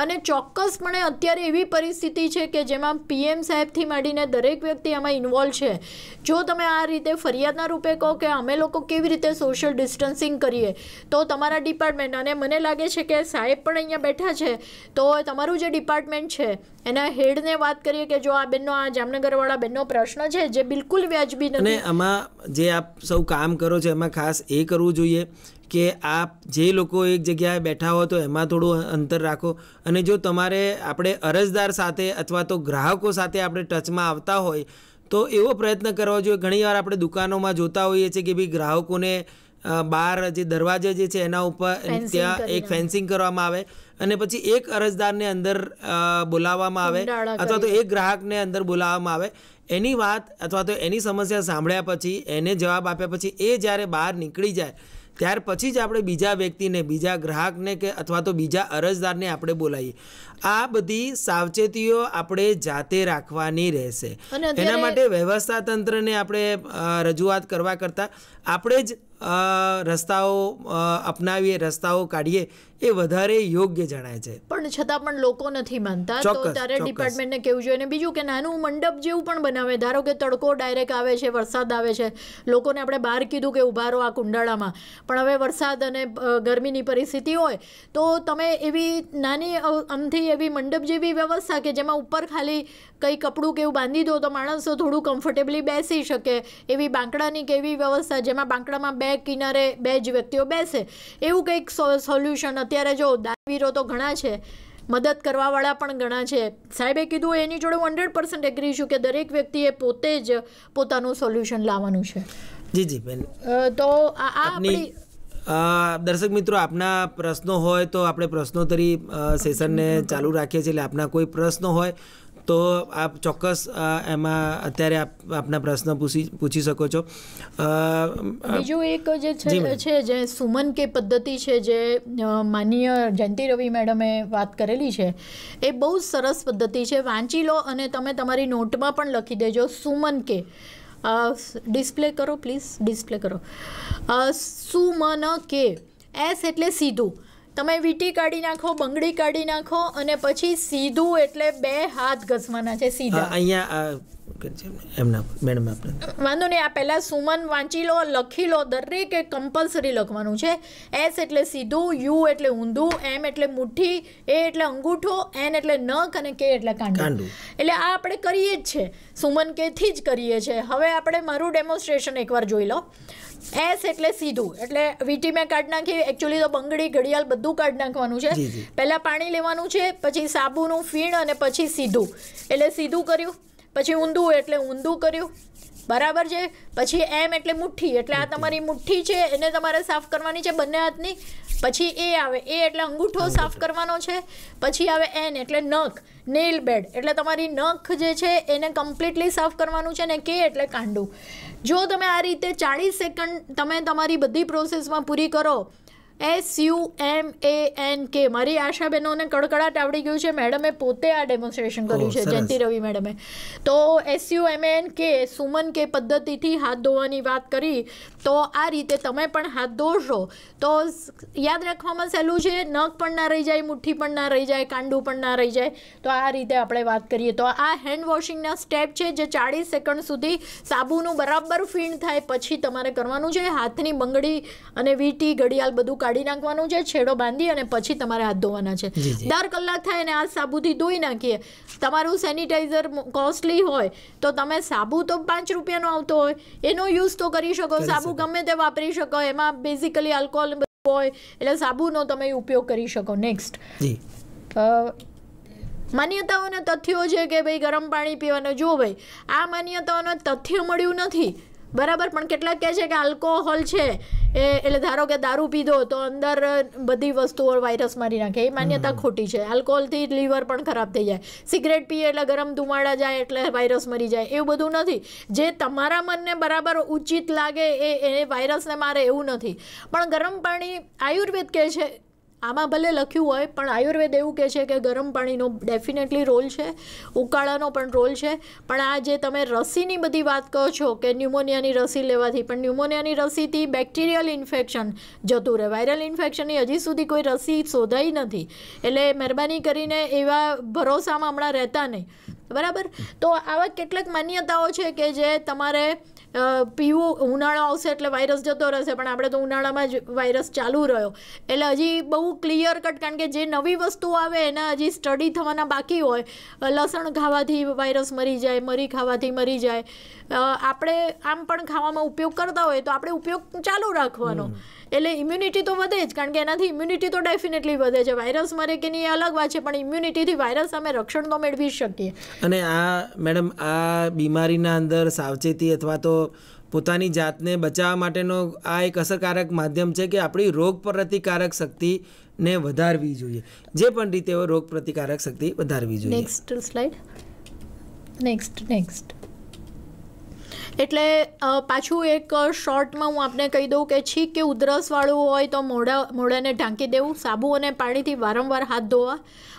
અને ચોક્કસપણે અત્યારે એવી પરિસ્થિતિ છે કે જેમાં પીએમ સાહેબથી માંડીને દરેક વ્યક્તિ એમાં ઇન્વોલ્વ છે જો તમે આ રીતે ફરિયાદના રૂપે કહો કે અમે લોકો કેવી રીતે સોશિયલ ડિસ્ટન્સિંગ કરીએ તો તમારા ડિપાર્ટમેન્ટ અને મને લાગે છે કે સાહેબ પણ અહીંયા બેઠા છે તો તમારું જે ડિપાર્ટમેન્ટ છે એના હેડને વાત કરીએ કે જો આ બેનનો આ જામનગરવાળા બેનનો પ્રશ્ન છે જે બિલકુલ વ્યાજબી નથી અને આમાં જે આપ સૌ કામ કરો છો એમાં ખાસ એ કરવું જોઈએ કે આપ જે લોકો એક જગ્યાએ બેઠા હોય તો એમાં થોડું અંતર રાખો અને જો તમારે આપણે અરજદાર સાથે અથવા તો ગ્રાહકો સાથે આપણે ટચમાં આવતા હોય તો એવો પ્રયત્ન કરવો જોઈએ ઘણીવાર આપણે દુકાનોમાં જોતા હોઈએ છીએ કે ભાઈ ગ્રાહકોને બહાર જે દરવાજે જે છે એના ઉપર ત્યાં એક ફેન્સિંગ કરવામાં આવે અને પછી એક અરજદારને અંદર બોલાવવામાં આવે અથવા તો એક ગ્રાહકને અંદર બોલાવવામાં આવે એની વાત અથવા તો એની સમસ્યા સાંભળ્યા પછી એને જવાબ આપ્યા પછી એ જ્યારે બહાર નીકળી જાય ત્યાર પછી જ આપણે બીજા વ્યક્તિને બીજા ગ્રાહકને કે અથવા તો બીજા અરજદારને આપણે બોલાવીએ આ બધી સાવચેતીઓ આપણે જાતે રાખવાની રહેશે એના માટે વ્યવસ્થા તંત્રને આપણે રજૂઆત કરવા કરતાં આપણે જ રસ્તાઓ અપનાવીએ રસ્તાઓ કાઢીએ એ વધારે યોગ્ય જણાય છે પણ છતાં પણ લોકો નથી માનતા તો ત્યારે ડિપાર્ટમેન્ટને કહેવું જોઈએ અને બીજું કે નાનું મંડપ જેવું પણ બનાવે ધારો કે તડકો ડાયરેક્ટ આવે છે વરસાદ આવે છે લોકોને આપણે બહાર કીધું કે ઊભા રહો આ કુંડાળામાં પણ હવે વરસાદ અને ગરમીની પરિસ્થિતિ હોય તો તમે એવી નાની અમથી એવી મંડપ જેવી વ્યવસ્થા કે જેમાં ઉપર ખાલી કંઈ કપડું કે એવું બાંધી દો તો માણસો થોડું કમ્ફર્ટેબલી બેસી શકે એવી બાંકડાની કે એવી વ્યવસ્થા જેમાં બાંકડામાં બે કિનારે બે જ વ્યક્તિઓ બેસે એવું કંઈક સોલ્યુશન અત્યારે જો દાનવીરો તો ઘણા છે મદદ કરવાવાળા પણ ઘણા છે સાહેબે કીધું એની જોડે હું હંડ્રેડ પર્સન્ટ એગ્રી છું કે દરેક વ્યક્તિએ પોતે જ પોતાનું સોલ્યુશન લાવવાનું છે જી જી બેન તો આ આપણી દર્શક મિત્રો આપના પ્રશ્નો હોય તો આપણે પ્રશ્નોત્તરી સેશનને ચાલુ રાખીએ છીએ એટલે આપના કોઈ પ્રશ્નો હોય તો આપ ચોક્કસ એમાં અત્યારે આપ આપના પ્રશ્ન પૂછી પૂછી શકો છો બીજું એક જે છે જે સુમન કે પદ્ધતિ છે જે માનીય જયંતિ રવિ મેડમે વાત કરેલી છે એ બહુ સરસ પદ્ધતિ છે વાંચી લો અને તમે તમારી નોટમાં પણ લખી દેજો સુમન કે ડિસ્પ્લે કરો પ્લીઝ ડિસ્પ્લે કરો સુમન કે એસ એટલે સીધું તમે વીટી કાઢી નાખો બંગડી કાઢી નાખો અને પછી સીધું એટલે બે હાથ ઘસવાના છે સીધા અહીંયા વાંધો નહીં આ પહેલાં સુમન વાંચી લો લખી લો દરેકે કમ્પલસરી લખવાનું છે એસ એટલે સીધું યુ એટલે ઊંધું એમ એટલે મુઠ્ઠી એ એટલે અંગૂઠો એન એટલે નખ અને કે એટલે કાંડું એટલે આ આપણે કરીએ જ છે સુમન કેથી જ કરીએ છીએ હવે આપણે મારું ડેમોન્સ્ટ્રેશન એકવાર જોઈ લો એસ એટલે સીધું એટલે વીટી મેં કાઢ નાખી એકચ્યુઅલી તો બંગડી ઘડિયાળ બધું કાઢ નાખવાનું છે પહેલાં પાણી લેવાનું છે પછી સાબુનું ફીણ અને પછી સીધું એટલે સીધું કર્યું પછી ઊંધું એટલે ઊંધું કર્યું બરાબર છે પછી એમ એટલે મુઠ્ઠી એટલે આ તમારી મુઠ્ઠી છે એને તમારે સાફ કરવાની છે બંને હાથની પછી એ આવે એ એટલે અંગૂઠો સાફ કરવાનો છે પછી આવે એન એટલે નખ નેલ બેડ એટલે તમારી નખ જે છે એને કમ્પ્લીટલી સાફ કરવાનું છે ને કે એટલે કાંડું જો તમે આ રીતે ચાળીસ સેકન્ડ તમે તમારી બધી પ્રોસેસમાં પૂરી કરો S U M A N K મારી આશા બહેનોને કડકડાટ આવડી ગયું છે મેડમે પોતે આ ડેમોન્સ્ટ્રેશન કર્યું છે જયંતિ રવિ મેડમે તો એસ યુ એમ એન કે સુમન કે પદ્ધતિથી હાથ ધોવાની વાત કરી તો આ રીતે તમે પણ હાથ ધોશો તો યાદ રાખવામાં સહેલું છે નખ પણ ના રહી જાય મુઠ્ઠી પણ ના રહી જાય કાંડું પણ ના રહી જાય તો આ રીતે આપણે વાત કરીએ તો આ હેન્ડ વોશિંગના સ્ટેપ છે જે ચાળીસ સેકન્ડ સુધી સાબુનું બરાબર ફીણ થાય પછી તમારે કરવાનું છે હાથની બંગડી અને વીટી ઘડિયાળ બધું કાઢી નાખવાનું છે છેડો બાંધી અને પછી તમારે હાથ ધોવાના છે દર કલાક થાય અને આ સાબુથી ધોઈ નાખીએ તમારું સેનિટાઈઝર કોસ્ટલી હોય તો તમે સાબુ તો પાંચ રૂપિયાનો આવતો હોય એનો યુઝ તો કરી શકો સાબુ ગમે તે વાપરી શકો એમાં બેઝિકલી આલ્કોહોલ હોય એટલે સાબુનો તમે ઉપયોગ કરી શકો નેક્સ્ટ માન્યતાઓના તથ્યો છે કે ભાઈ ગરમ પાણી પીવાનું જુઓ ભાઈ આ માન્યતાઓના તથ્ય મળ્યું નથી બરાબર પણ કેટલાક કહે છે કે આલ્કોહોલ છે એ એટલે ધારો કે દારૂ પીધો તો અંદર બધી વસ્તુઓ વાયરસ મારી નાખે એ માન્યતા ખોટી છે આલ્કોહોલથી લીવર પણ ખરાબ થઈ જાય સિગરેટ પીએ એટલે ગરમ ધુમાડા જાય એટલે વાયરસ મરી જાય એવું બધું નથી જે તમારા મનને બરાબર ઉચિત લાગે એ એ વાયરસને મારે એવું નથી પણ ગરમ પાણી આયુર્વેદ કહે છે આમાં ભલે લખ્યું હોય પણ આયુર્વેદ એવું કહે છે કે ગરમ પાણીનો ડેફિનેટલી રોલ છે ઉકાળાનો પણ રોલ છે પણ આ જે તમે રસીની બધી વાત કહો છો કે ન્યુમોનિયાની રસી લેવાથી પણ ન્યુમોનિયાની રસીથી બેક્ટેરિયલ ઇન્ફેક્શન જતું રહે વાયરલ ઇન્ફેક્શનની હજી સુધી કોઈ રસી શોધાઈ નથી એટલે મહેરબાની કરીને એવા ભરોસામાં હમણાં રહેતા નહીં બરાબર તો આવા કેટલાક માન્યતાઓ છે કે જે તમારે પીવું ઉનાળો આવશે એટલે વાયરસ જતો રહેશે પણ આપણે તો ઉનાળામાં જ વાયરસ ચાલુ રહ્યો એટલે હજી બહુ ક્લિયર કટ કારણ કે જે નવી વસ્તુ આવે એના હજી સ્ટડી થવાના બાકી હોય લસણ ખાવાથી વાયરસ મરી જાય મરી ખાવાથી મરી જાય આપણે આમ પણ ખાવામાં ઉપયોગ કરતા હોય તો આપણે ઉપયોગ ચાલુ રાખવાનો એટલે ઇમ્યુનિટી તો વધે જ કારણ કે એનાથી ઇમ્યુનિટી તો ડેફિનેટલી વધે છે વાયરસ મરે કે નહીં અલગ વાત છે પણ ઇમ્યુનિટીથી વાયરસ અમે રક્ષણ તો મેળવી શકીએ અને આ મેડમ આ બીમારીના અંદર સાવચેતી અથવા તો પોતાની જાતને બચાવવા માટેનો આ એક અસરકારક માધ્યમ છે કે આપણી રોગ પ્રતિકારક શક્તિને વધારવી જોઈએ જે પણ રીતે રોગ પ્રતિકારક શક્તિ વધારવી જોઈએ નેક્સ્ટ સ્લાઇડ નેક્સ્ટ નેક્સ્ટ એટલે પાછું એક શોર્ટમાં હું આપને કહી દઉં કે છીંક કે ઉધરસવાળું હોય તો મોઢા મોઢાને ઢાંકી દેવું સાબુ અને પાણીથી વારંવાર હાથ ધોવા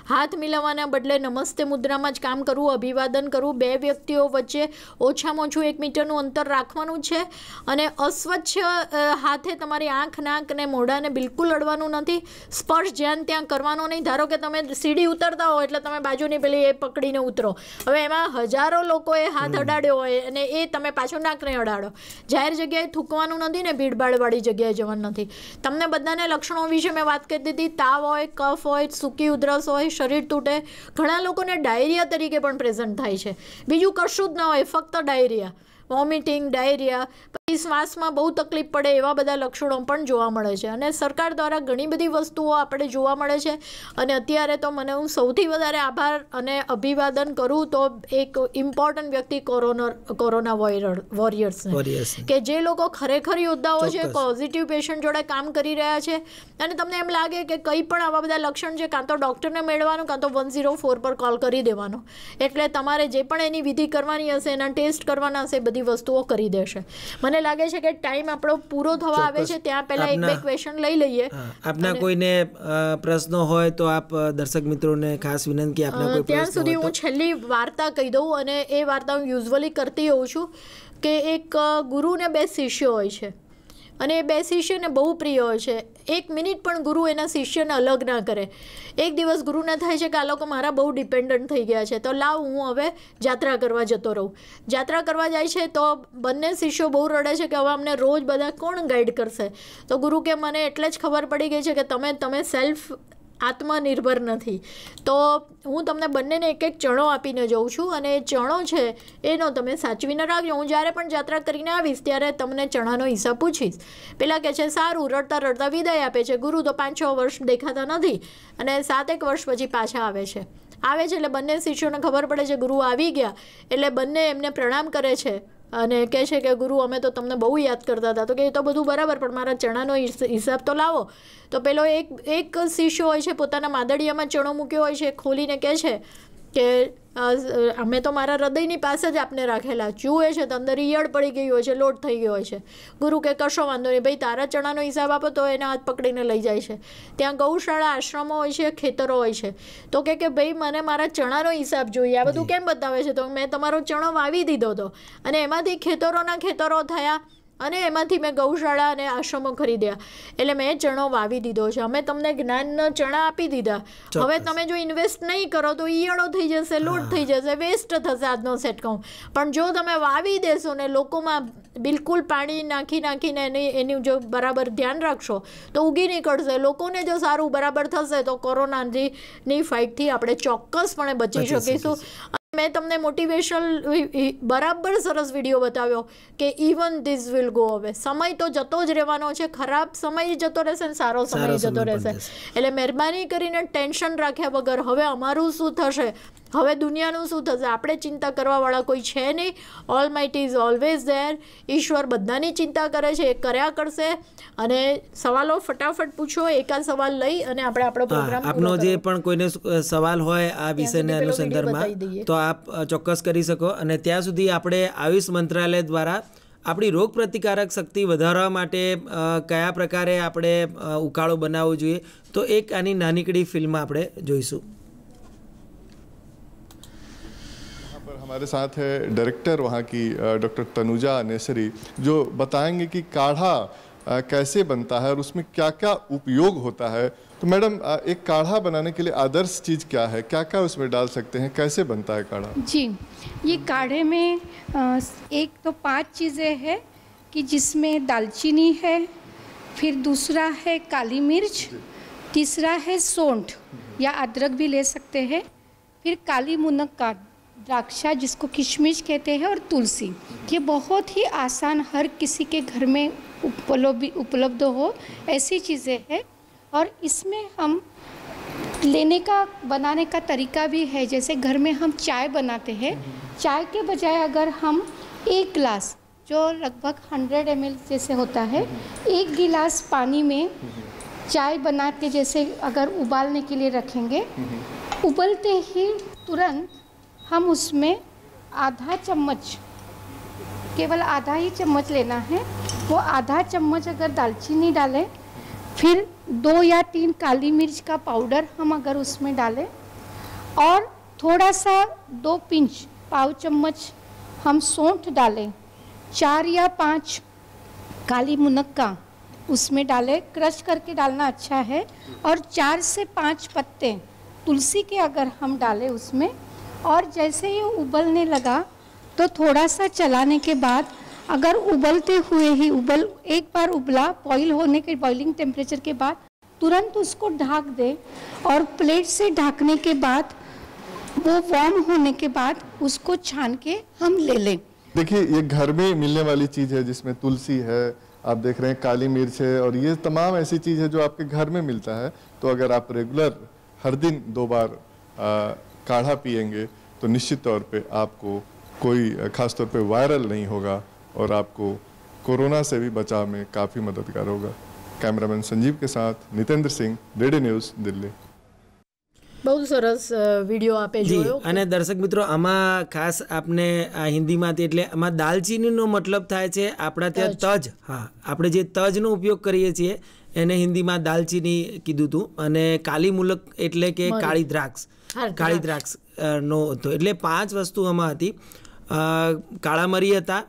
હાથ મિલાવવાના બદલે નમસ્તે મુદ્રામાં જ કામ કરવું અભિવાદન કરવું બે વ્યક્તિઓ વચ્ચે ઓછામાં ઓછું એક મીટરનું અંતર રાખવાનું છે અને અસ્વચ્છ હાથે તમારી આંખ નાક ને મોઢાને બિલકુલ અડવાનું નથી સ્પર્શ જ્યાં ત્યાં કરવાનો નહીં ધારો કે તમે સીડી ઉતરતા હો એટલે તમે બાજુની પેલી એ પકડીને ઉતરો હવે એમાં હજારો લોકોએ હાથ અડાડ્યો હોય અને એ તમે પાછો નાકને અડાડો જાહેર જગ્યાએ થૂકવાનું નથી ને ભીડભાડવાળી જગ્યાએ જવાનું નથી તમને બધાને લક્ષણો વિશે મેં વાત કરી દીધી તાવ હોય કફ હોય સૂકી ઉધરસ હોય શરીર તૂટે ઘણા લોકોને ડાયરિયા તરીકે પણ પ્રેઝન્ટ થાય છે બીજું કશું જ ના હોય ફક્ત ડાયરિયા વોમિટિંગ ડાયરિયા લાંબી શ્વાસમાં બહુ તકલીફ પડે એવા બધા લક્ષણો પણ જોવા મળે છે અને સરકાર દ્વારા ઘણી બધી વસ્તુઓ આપણે જોવા મળે છે અને અત્યારે તો મને હું સૌથી વધારે આભાર અને અભિવાદન કરું તો એક ઇમ્પોર્ટન્ટ વ્યક્તિ કોરોના કોરોના વોરિયર વોરિયર્સ કે જે લોકો ખરેખર યોદ્ધાઓ છે પોઝિટિવ પેશન્ટ જોડે કામ કરી રહ્યા છે અને તમને એમ લાગે કે કંઈ પણ આવા બધા લક્ષણ છે કાં તો ડૉક્ટરને મેળવવાનું કાં તો વન ઝીરો ફોર પર કોલ કરી દેવાનો એટલે તમારે જે પણ એની વિધિ કરવાની હશે એના ટેસ્ટ કરવાના હશે બધી વસ્તુઓ કરી દેશે મને લાગે છે કે ટાઈમ આપણો પૂરો થવા આવે છે ત્યાં પહેલા એક બે ક્વેશ્ચન લઈ લઈએ આપના કોઈને પ્રશ્નો હોય તો આપ દર્શક મિત્રોને ખાસ વિનંતી આપના કોઈ ત્યાં સુધી હું છેલ્લી વાર્તા કહી દઉં અને એ વાર્તા હું યુઝવલી કરતી હોઉં છું કે એક ગુરુ ને બે શિષ્યો હોય છે અને બે શિષ્યને બહુ પ્રિય હોય છે એક મિનિટ પણ ગુરુ એના શિષ્યને અલગ ના કરે એક દિવસ ગુરુને થાય છે કે આ લોકો મારા બહુ ડિપેન્ડન્ટ થઈ ગયા છે તો લાવ હું હવે જાત્રા કરવા જતો રહું જાત્રા કરવા જાય છે તો બંને શિષ્યો બહુ રડે છે કે હવે અમને રોજ બધા કોણ ગાઈડ કરશે તો ગુરુ કે મને એટલે જ ખબર પડી ગઈ છે કે તમે તમે સેલ્ફ આત્મનિર્ભર નથી તો હું તમને બંનેને એક એક ચણો આપીને જઉં છું અને એ ચણો છે એનો તમે સાચવીને રાખજો હું જ્યારે પણ જાત્રા કરીને આવીશ ત્યારે તમને ચણાનો હિસાબ પૂછીશ પહેલાં કહે છે સારું રડતા રડતા વિદાય આપે છે ગુરુ તો પાંચ છ વર્ષ દેખાતા નથી અને સાત એક વર્ષ પછી પાછા આવે છે આવે છે એટલે બંને શિષ્યોને ખબર પડે છે ગુરુ આવી ગયા એટલે બંને એમને પ્રણામ કરે છે અને કહે છે કે ગુરુ અમે તો તમને બહુ યાદ કરતા હતા તો કે એ તો બધું બરાબર પણ મારા ચણાનો હિસાબ તો લાવો તો પેલો એક એક શિષ્ય હોય છે પોતાના માદળિયામાં ચણો મૂક્યો હોય છે ખોલીને કહે છે કે અમે તો મારા હૃદયની પાસે જ આપને રાખેલા જુએ છે તો અંદર ઈયળ પડી ગઈ હોય છે લોટ થઈ ગયો હોય છે ગુરુ કે કશો વાંધો નહીં ભાઈ તારા ચણાનો હિસાબ આપો તો એને હાથ પકડીને લઈ જાય છે ત્યાં ગૌશાળા આશ્રમો હોય છે ખેતરો હોય છે તો કે કે ભાઈ મને મારા ચણાનો હિસાબ જોઈએ આ બધું કેમ બતાવે છે તો મેં તમારો ચણો વાવી દીધો હતો અને એમાંથી ખેતરોના ખેતરો થયા અને એમાંથી મેં ગૌશાળા અને આશ્રમો ખરીદ્યા એટલે મેં ચણો વાવી દીધો છે અમે તમને જ્ઞાનનો ચણા આપી દીધા હવે તમે જો ઇન્વેસ્ટ નહીં કરો તો ઈયળો થઈ જશે લોટ થઈ જશે વેસ્ટ થશે આજનો સેટ કહું પણ જો તમે વાવી દેશો ને લોકોમાં બિલકુલ પાણી નાખી નાખીને એની એનું જો બરાબર ધ્યાન રાખશો તો ઉગી નીકળશે લોકોને જો સારું બરાબર થશે તો કોરોનાની ફાઇટથી આપણે ચોક્કસપણે બચી શકીશું મેં તમને મોટિવેશનલ બરાબર સરસ વિડીયો બતાવ્યો કે ઇવન ધીસ વિલ ગો હવે સમય તો જતો જ રહેવાનો છે ખરાબ સમય જતો રહેશે ને સારો સમય જતો રહેશે એટલે મહેરબાની કરીને ટેન્શન રાખ્યા વગર હવે અમારું શું થશે હવે દુનિયાનું શું થશે આપણે ચિંતા કરવાવાળા કોઈ છે નહીં almighty is always there ઈશ્વર બધાની ચિંતા કરે છે એ કર્યા કરશે અને સવાલો ફટાફટ પૂછો એકાદ સવાલ લઈ અને આપણે આપણો પ્રોગ્રામ આપનો જે પણ કોઈને સવાલ હોય આ વિષયને અનુસંધાનમાં તો આપ ચોક્કસ કરી શકો અને ત્યાં સુધી આપણે આયુષ મંત્રાલય દ્વારા આપણી રોગ પ્રતિકારક શક્તિ વધારવા માટે કયા પ્રકારે આપણે ઉકાળો બનાવવો જોઈએ તો એક આની નાનીકડી ફિલ્મ આપણે જોઈશું पर हमारे साथ है डायरेक्टर वहाँ की डॉक्टर तनुजा नेसरी जो बताएंगे कि काढ़ा कैसे बनता है और उसमें क्या क्या उपयोग होता है तो मैडम एक काढ़ा बनाने के लिए आदर्श चीज़ क्या है क्या क्या उसमें डाल सकते हैं कैसे बनता है काढ़ा जी ये काढ़े में एक तो पांच चीज़ें हैं कि जिसमें दालचीनी है फिर दूसरा है काली मिर्च तीसरा है सोंठ या अदरक भी ले सकते हैं फिर काली मुनक का द्राक्षा जिसको किशमिश कहते हैं और तुलसी ये बहुत ही आसान हर किसी के घर में उपलब्ध उपलब्ध हो ऐसी चीज़ें हैं और इसमें हम लेने का बनाने का तरीका भी है जैसे घर में हम चाय बनाते हैं चाय के बजाय अगर हम एक गिलास जो लगभग 100 एम जैसे होता है एक गिलास पानी में चाय बना के जैसे अगर उबालने के लिए रखेंगे उबलते ही तुरंत हम उसमें आधा चम्मच केवल आधा ही चम्मच लेना है वो आधा चम्मच अगर दालचीनी डालें फिर दो या तीन काली मिर्च का पाउडर हम अगर उसमें डालें और थोड़ा सा दो पिंच पाव चम्मच हम सौंठ डालें चार या पांच काली मुनक्का उसमें डालें क्रश करके डालना अच्छा है और चार से पांच पत्ते तुलसी के अगर हम डालें उसमें और जैसे ही उबलने लगा तो थोड़ा सा चलाने के बाद अगर उबलते हुए ही उबल एक बार उबला बॉइल होने के बॉइलिंग टेम्परेचर के बाद तुरंत उसको ढाक दे और प्लेट से ढकने के बाद वो वार्म होने के बाद उसको छान के हम ले लें देखिए ये घर में मिलने वाली चीज़ है जिसमें तुलसी है आप देख रहे हैं काली मिर्च है और ये तमाम ऐसी चीज़ है जो आपके घर में मिलता है तो अगर आप रेगुलर हर दिन दो बार आ, काढ़ा पियेंगे तो निश्चित तौर पे आपको कोई खासतौर पे वायरल नहीं होगा और आपको कोरोना से भी बचाव में काफ़ी मददगार होगा कैमरामैन संजीव के સાથ નિતેન્દ્ર સિંહ ડેડી ન્યૂઝ દિલ્હી બહુ સરસ વિડીયો આપે જોયો અને દર્શક મિત્રો આમાં ખાસ આપને આ હિન્દીમાંથી એટલે આમાં દાલચીનીનો મતલબ થાય છે આપણા ત્યાં તજ હા આપણે જે તજનો ઉપયોગ કરીએ છીએ એને હિન્દીમાં દાલચીની કીધું હતું અને કાલી મુલક એટલે કે કાળી દ્રાક્ષ કાળી દ્રાક્ષ નો હતો એટલે પાંચ વસ્તુ આમાં હતી કાળા મરી હતા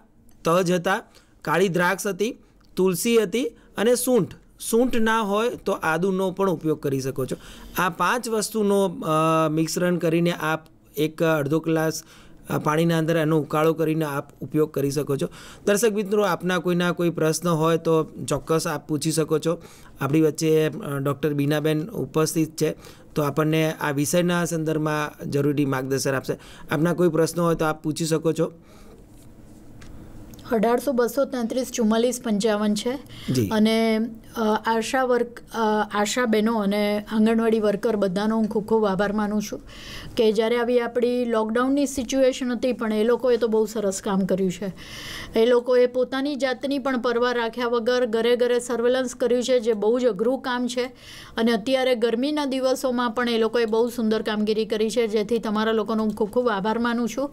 તજ હતા કાળી દ્રાક્ષ હતી તુલસી હતી અને સૂંઠ સૂંઠ ના હોય તો આદુનો પણ ઉપયોગ કરી શકો છો આ પાંચ વસ્તુનો મિશ્રણ કરીને આપ એક અડધો ગ્લાસ પાણીના અંદર એનો ઉકાળો કરીને આપ ઉપયોગ કરી શકો છો દર્શક મિત્રો આપના કોઈના કોઈ પ્રશ્ન હોય તો ચોક્કસ આપ પૂછી શકો છો આપણી વચ્ચે ડૉક્ટર બીનાબેન ઉપસ્થિત છે તો આપણને આ વિષયના સંદર્ભમાં જરૂરી માર્ગદર્શન આપશે આપના કોઈ પ્રશ્નો હોય તો આપ પૂછી શકો છો અઢારસો બસો તેત્રીસ ચુમ્માલીસ પંચાવન છે અને આશા વર્ક આશા બહેનો અને આંગણવાડી વર્કર બધાનો હું ખૂબ ખૂબ આભાર માનું છું કે જ્યારે આવી આપણી લોકડાઉનની સિચ્યુએશન હતી પણ એ લોકોએ તો બહુ સરસ કામ કર્યું છે એ લોકોએ પોતાની જાતની પણ પરવા રાખ્યા વગર ઘરે ઘરે સર્વેલન્સ કર્યું છે જે બહુ જ અઘરું કામ છે અને અત્યારે ગરમીના દિવસોમાં પણ એ લોકોએ બહુ સુંદર કામગીરી કરી છે જેથી તમારા લોકોનો હું ખૂબ ખૂબ આભાર માનું છું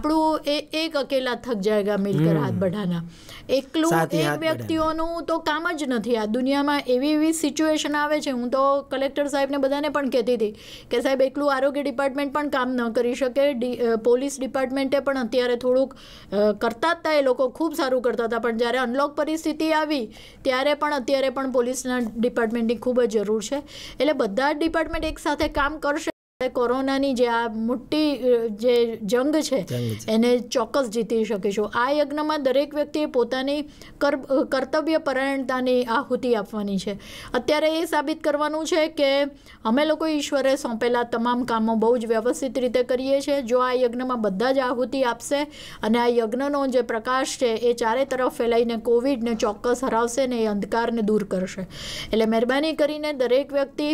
આપણું એ એક અકેલા થક જાયગા મિલકર હાથ બઢાના એકલું એક વ્યક્તિઓનું તો કામ જ નથી આ દુનિયામાં એવી એવી સિચ્યુએશન આવે છે હું તો કલેક્ટર સાહેબને બધાને પણ કહેતી હતી કે સાહેબ એકલું આરોગ્ય ડિપાર્ટમેન્ટ પણ કામ ન કરી શકે પોલીસ ડિપાર્ટમેન્ટે પણ અત્યારે થોડુંક કરતા હતા એ લોકો ખૂબ સારું કરતા હતા પણ જ્યારે અનલોક પરિસ્થિતિ આવી ત્યારે પણ અત્યારે પણ પોલીસના ડિપાર્ટમેન્ટની ખૂબ જ જરૂર છે એટલે બધા જ ડિપાર્ટમેન્ટ એકસાથે કામ કરશે કોરોનાની જે આ મોટી જે જંગ છે એને ચોક્કસ જીતી શકીશું આ યજ્ઞમાં દરેક વ્યક્તિએ પોતાની કર્તવ્ય પરાયણતાની આહુતિ આપવાની છે અત્યારે એ સાબિત કરવાનું છે કે અમે લોકો ઈશ્વરે સોંપેલા તમામ કામો બહુ જ વ્યવસ્થિત રીતે કરીએ છીએ જો આ યજ્ઞમાં બધા જ આહુતિ આપશે અને આ યજ્ઞનો જે પ્રકાશ છે એ ચારે તરફ ફેલાઈને કોવિડને ચોક્કસ હરાવશે ને એ અંધકારને દૂર કરશે એટલે મહેરબાની કરીને દરેક વ્યક્તિ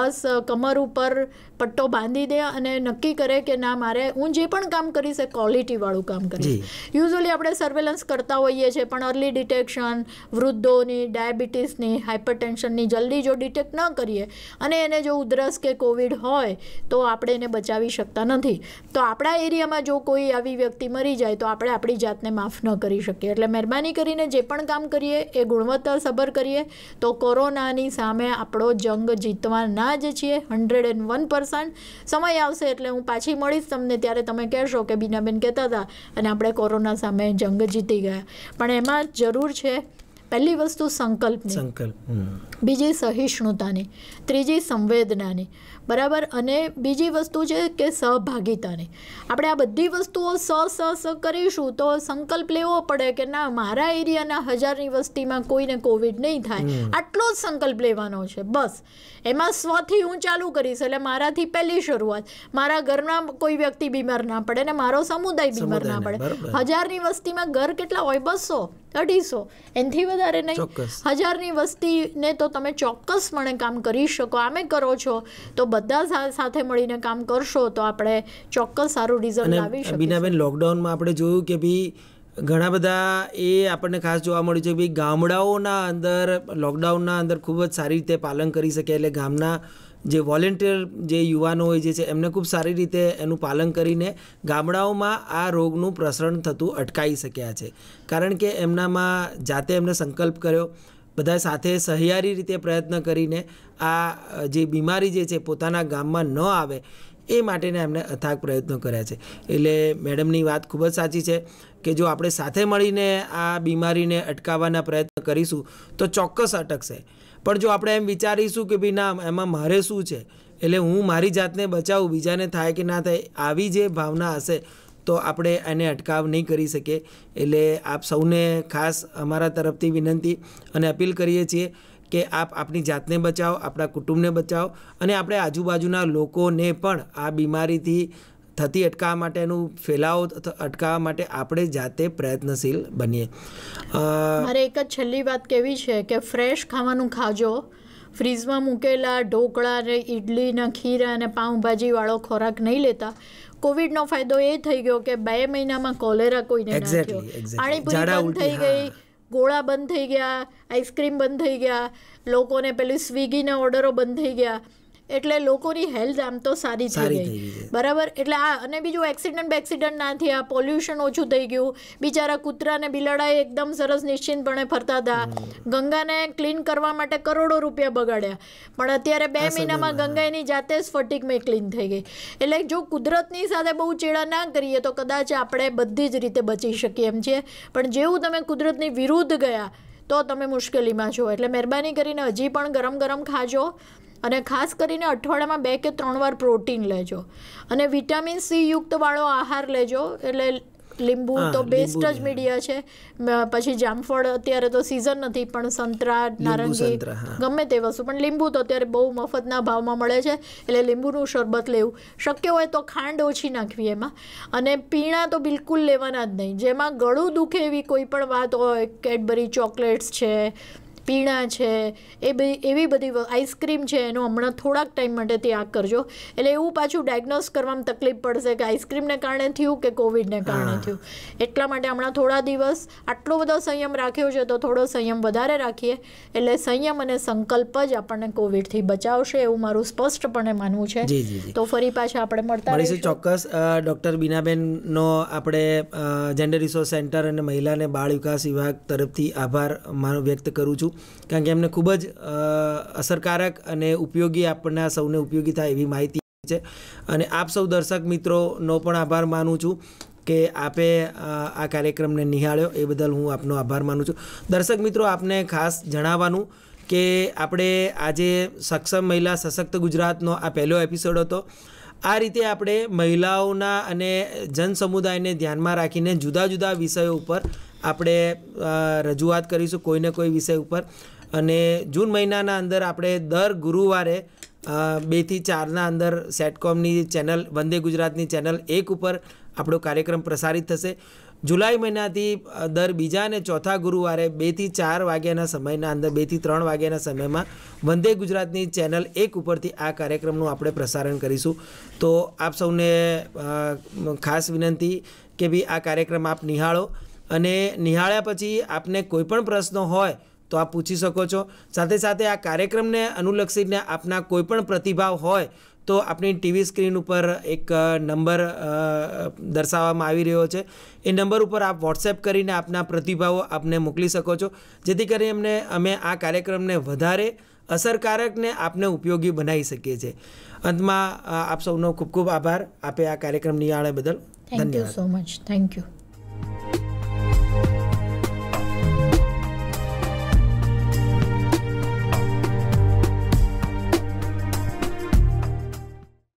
બસ કમર ઉપર પટ્ટો બાંધી દે અને નક્કી કરે કે ના મારે હું જે પણ કામ કરીશ એ ક્વોલિટીવાળું કામ કરીશ યુઝઅલી આપણે સર્વેલન્સ કરતા હોઈએ છીએ પણ અર્લી ડિટેક્શન વૃદ્ધોની ડાયાબિટીસની હાઇપરટેન્શનની જલ્દી જો ડિટેક્ટ ન કરીએ અને એને જો ઉધરસ કે કોવિડ હોય તો આપણે એને બચાવી શકતા નથી તો આપણા એરિયામાં જો કોઈ આવી વ્યક્તિ મરી જાય તો આપણે આપણી જાતને માફ ન કરી શકીએ એટલે મહેરબાની કરીને જે પણ કામ કરીએ એ ગુણવત્તા સબર કરીએ તો કોરોનાની સામે આપણો જંગ જીતવાના જ છીએ હંડ્રેડ એન્ડ વન પણ સમય આવશે એટલે હું પાછી મળીશ તમને ત્યારે તમે કહેશો કે બીનાબેન કહેતા હતા અને આપણે કોરોના સામે જંગ જીતી ગયા પણ એમાં જરૂર છે પહેલી વસ્તુ સંકલ્પની સંકલ્પ બીજી સહિષ્ણુતાની ત્રીજી સંવેદનાની બરાબર અને બીજી વસ્તુ છે કે સહભાગિતાની આપણે આ બધી વસ્તુઓ સ સ સ કરીશું તો સંકલ્પ લેવો પડે કે ના મારા એરિયાના હજારની વસ્તીમાં કોઈને કોવિડ નહીં થાય આટલો જ સંકલ્પ લેવાનો છે બસ એમાં સ્વથી હું ચાલુ કરીશ એટલે મારાથી પહેલી શરૂઆત મારા ઘરના કોઈ વ્યક્તિ બીમાર ના પડે અને મારો સમુદાય બીમાર ના પડે હજારની વસ્તીમાં ઘર કેટલા હોય બસો અઢીસો એનાથી વધારે નહીં હજારની વસ્તીને તો તમે ચોક્કસપણે કામ કરી શકો આમે કરો છો તો બધા સાથે મળીને કામ કરશો તો આપણે ચોક્કસ સારું રિઝલ્ટ લાવી શકીએ બીનાબેન લોકડાઉનમાં આપણે જોયું કે ભાઈ ઘણા બધા એ આપણને ખાસ જોવા મળ્યું છે કે ભાઈ ગામડાઓના અંદર લોકડાઉનના અંદર ખૂબ જ સારી રીતે પાલન કરી શકે એટલે ગામના જે વોલેન્ટિયર જે યુવાનો હોય જે છે એમને ખૂબ સારી રીતે એનું પાલન કરીને ગામડાઓમાં આ રોગનું પ્રસરણ થતું અટકાવી શક્યા છે કારણ કે એમનામાં જાતે એમને સંકલ્પ કર્યો બધા સાથે સહિયારી રીતે પ્રયત્ન કરીને આ જે બીમારી જે છે પોતાના ગામમાં ન આવે એ માટેના એમને અથાગ પ્રયત્નો કર્યા છે એટલે મેડમની વાત ખૂબ જ સાચી છે કે જો આપણે સાથે મળીને આ બીમારીને અટકાવવાના પ્રયત્ન કરીશું તો ચોક્કસ અટકશે પણ જો આપણે એમ વિચારીશું કે ભાઈ ના એમાં મારે શું છે એટલે હું મારી જાતને બચાવું બીજાને થાય કે ના થાય આવી જે ભાવના હશે તો આપણે એને અટકાવ નહીં કરી શકીએ એટલે આપ સૌને ખાસ અમારા તરફથી વિનંતી અને અપીલ કરીએ છીએ કે આપ આપની જાતને બચાવો આપણા કુટુંબને બચાવો અને આપણે આજુબાજુના લોકોને પણ આ બીમારીથી થતી અટકાવવા માટેનું ફેલાવો અટકાવવા માટે આપણે જાતે પ્રયત્નશીલ બનીએ મારે એક જ છેલ્લી વાત કેવી છે કે ફ્રેશ ખાવાનું ખાજો ફ્રીઝમાં મૂકેલા ઢોકળા ને ઇડલીના ખીર અને પાઉંભાજીવાળો ખોરાક નહીં લેતા કોવિડનો ફાયદો એ થઈ ગયો કે બે મહિનામાં કોલેરા કોઈને પાણીપુરી થઈ ગઈ ગોળા બંધ થઈ ગયા આઈસ્ક્રીમ બંધ થઈ ગયા લોકોને પેલી સ્વિગીના ઓર્ડરો બંધ થઈ ગયા એટલે લોકોની હેલ્થ આમ તો સારી થઈ ગઈ બરાબર એટલે આ અને બીજું એક્સિડન્ટ બેક્સિડન્ટ ના થયા પોલ્યુશન ઓછું થઈ ગયું બિચારા કૂતરાને બિલાડાએ એકદમ સરસ નિશ્ચિંતપણે ફરતા હતા ગંગાને ક્લીન કરવા માટે કરોડો રૂપિયા બગાડ્યા પણ અત્યારે બે મહિનામાં ગંગા એની જાતે જ સ્ફટિકમાં ક્લીન થઈ ગઈ એટલે જો કુદરતની સાથે બહુ ચેડા ના કરીએ તો કદાચ આપણે બધી જ રીતે બચી શકીએ એમ છીએ પણ જેવું તમે કુદરતની વિરુદ્ધ ગયા તો તમે મુશ્કેલીમાં છો એટલે મહેરબાની કરીને હજી પણ ગરમ ગરમ ખાજો અને ખાસ કરીને અઠવાડિયામાં બે કે ત્રણ વાર પ્રોટીન લેજો અને વિટામિન સી યુક્ત વાળો આહાર લેજો એટલે લીંબુ તો બેસ્ટ જ મીડિયા છે પછી જામફળ અત્યારે તો સિઝન નથી પણ સંતરા નારંગી ગમે તે વસ્તુ પણ લીંબુ તો અત્યારે બહુ મફતના ભાવમાં મળે છે એટલે લીંબુનું શરબત લેવું શક્ય હોય તો ખાંડ ઓછી નાખવી એમાં અને પીણા તો બિલકુલ લેવાના જ નહીં જેમાં ગળું દુખે એવી કોઈ પણ વાત હોય કેડબરી ચોકલેટ્સ છે પીણા છે એ બધી એવી બધી આઈસ્ક્રીમ છે એનો હમણાં થોડાક ટાઈમ માટે ત્યાગ કરજો એટલે એવું પાછું ડાયગ્નોસ કરવામાં તકલીફ પડશે કે આઈસ્ક્રીમને કારણે થયું કે કોવિડને કારણે થયું એટલા માટે હમણાં થોડા દિવસ આટલો બધો સંયમ રાખ્યો છે તો થોડો સંયમ વધારે રાખીએ એટલે સંયમ અને સંકલ્પ જ આપણને કોવિડથી બચાવશે એવું મારું સ્પષ્ટપણે માનવું છે તો ફરી પાછા આપણે મળતા રહીશું ચોક્કસ ડૉક્ટર બીનાબેનનો આપણે જેન્ડર રિસોર્સ સેન્ટર અને મહિલા અને બાળ વિકાસ વિભાગ તરફથી આભાર મારો વ્યક્ત કરું છું કારણ કે એમને ખૂબ જ અસરકારક અને ઉપયોગી આપણને સૌને ઉપયોગી થાય એવી માહિતી છે અને આપ સૌ દર્શક મિત્રોનો પણ આભાર માનું છું કે આપે આ કાર્યક્રમને નિહાળ્યો એ બદલ હું આપનો આભાર માનું છું દર્શક મિત્રો આપને ખાસ જણાવવાનું કે આપણે આજે સક્ષમ મહિલા સશક્ત ગુજરાતનો આ પહેલો એપિસોડ હતો આ રીતે આપણે મહિલાઓના અને જન સમુદાયને ધ્યાનમાં રાખીને જુદા જુદા વિષયો ઉપર આપણે રજૂઆત કરીશું કોઈને કોઈ વિષય ઉપર અને જૂન મહિનાના અંદર આપણે દર ગુરુવારે બેથી ચારના અંદર સેટકોમની ચેનલ વંદે ગુજરાતની ચેનલ એક ઉપર આપણો કાર્યક્રમ પ્રસારિત થશે જુલાઈ મહિનાથી દર બીજા અને ચોથા ગુરુવારે બેથી ચાર વાગ્યાના સમયના અંદર બેથી ત્રણ વાગ્યાના સમયમાં વંદે ગુજરાતની ચેનલ એક ઉપરથી આ કાર્યક્રમનું આપણે પ્રસારણ કરીશું તો આપ સૌને ખાસ વિનંતી કે ભી આ કાર્યક્રમ આપ નિહાળો અને નિહાળ્યા પછી આપને કોઈ પણ પ્રશ્નો હોય તો આપ પૂછી શકો છો સાથે સાથે આ કાર્યક્રમને અનુલક્ષીને આપના કોઈ પણ પ્રતિભાવ હોય તો આપણી ટીવી સ્ક્રીન ઉપર એક નંબર દર્શાવવામાં આવી રહ્યો છે એ નંબર ઉપર આપ વોટ્સએપ કરીને આપના પ્રતિભાવો આપને મોકલી શકો છો જેથી કરી અમને અમે આ કાર્યક્રમને વધારે અસરકારકને આપને ઉપયોગી બનાવી શકીએ છીએ અંતમાં આપ સૌનો ખૂબ ખૂબ આભાર આપે આ કાર્યક્રમ નિહાળે બદલ ધન્યવાદ સો મચ થેન્ક યુ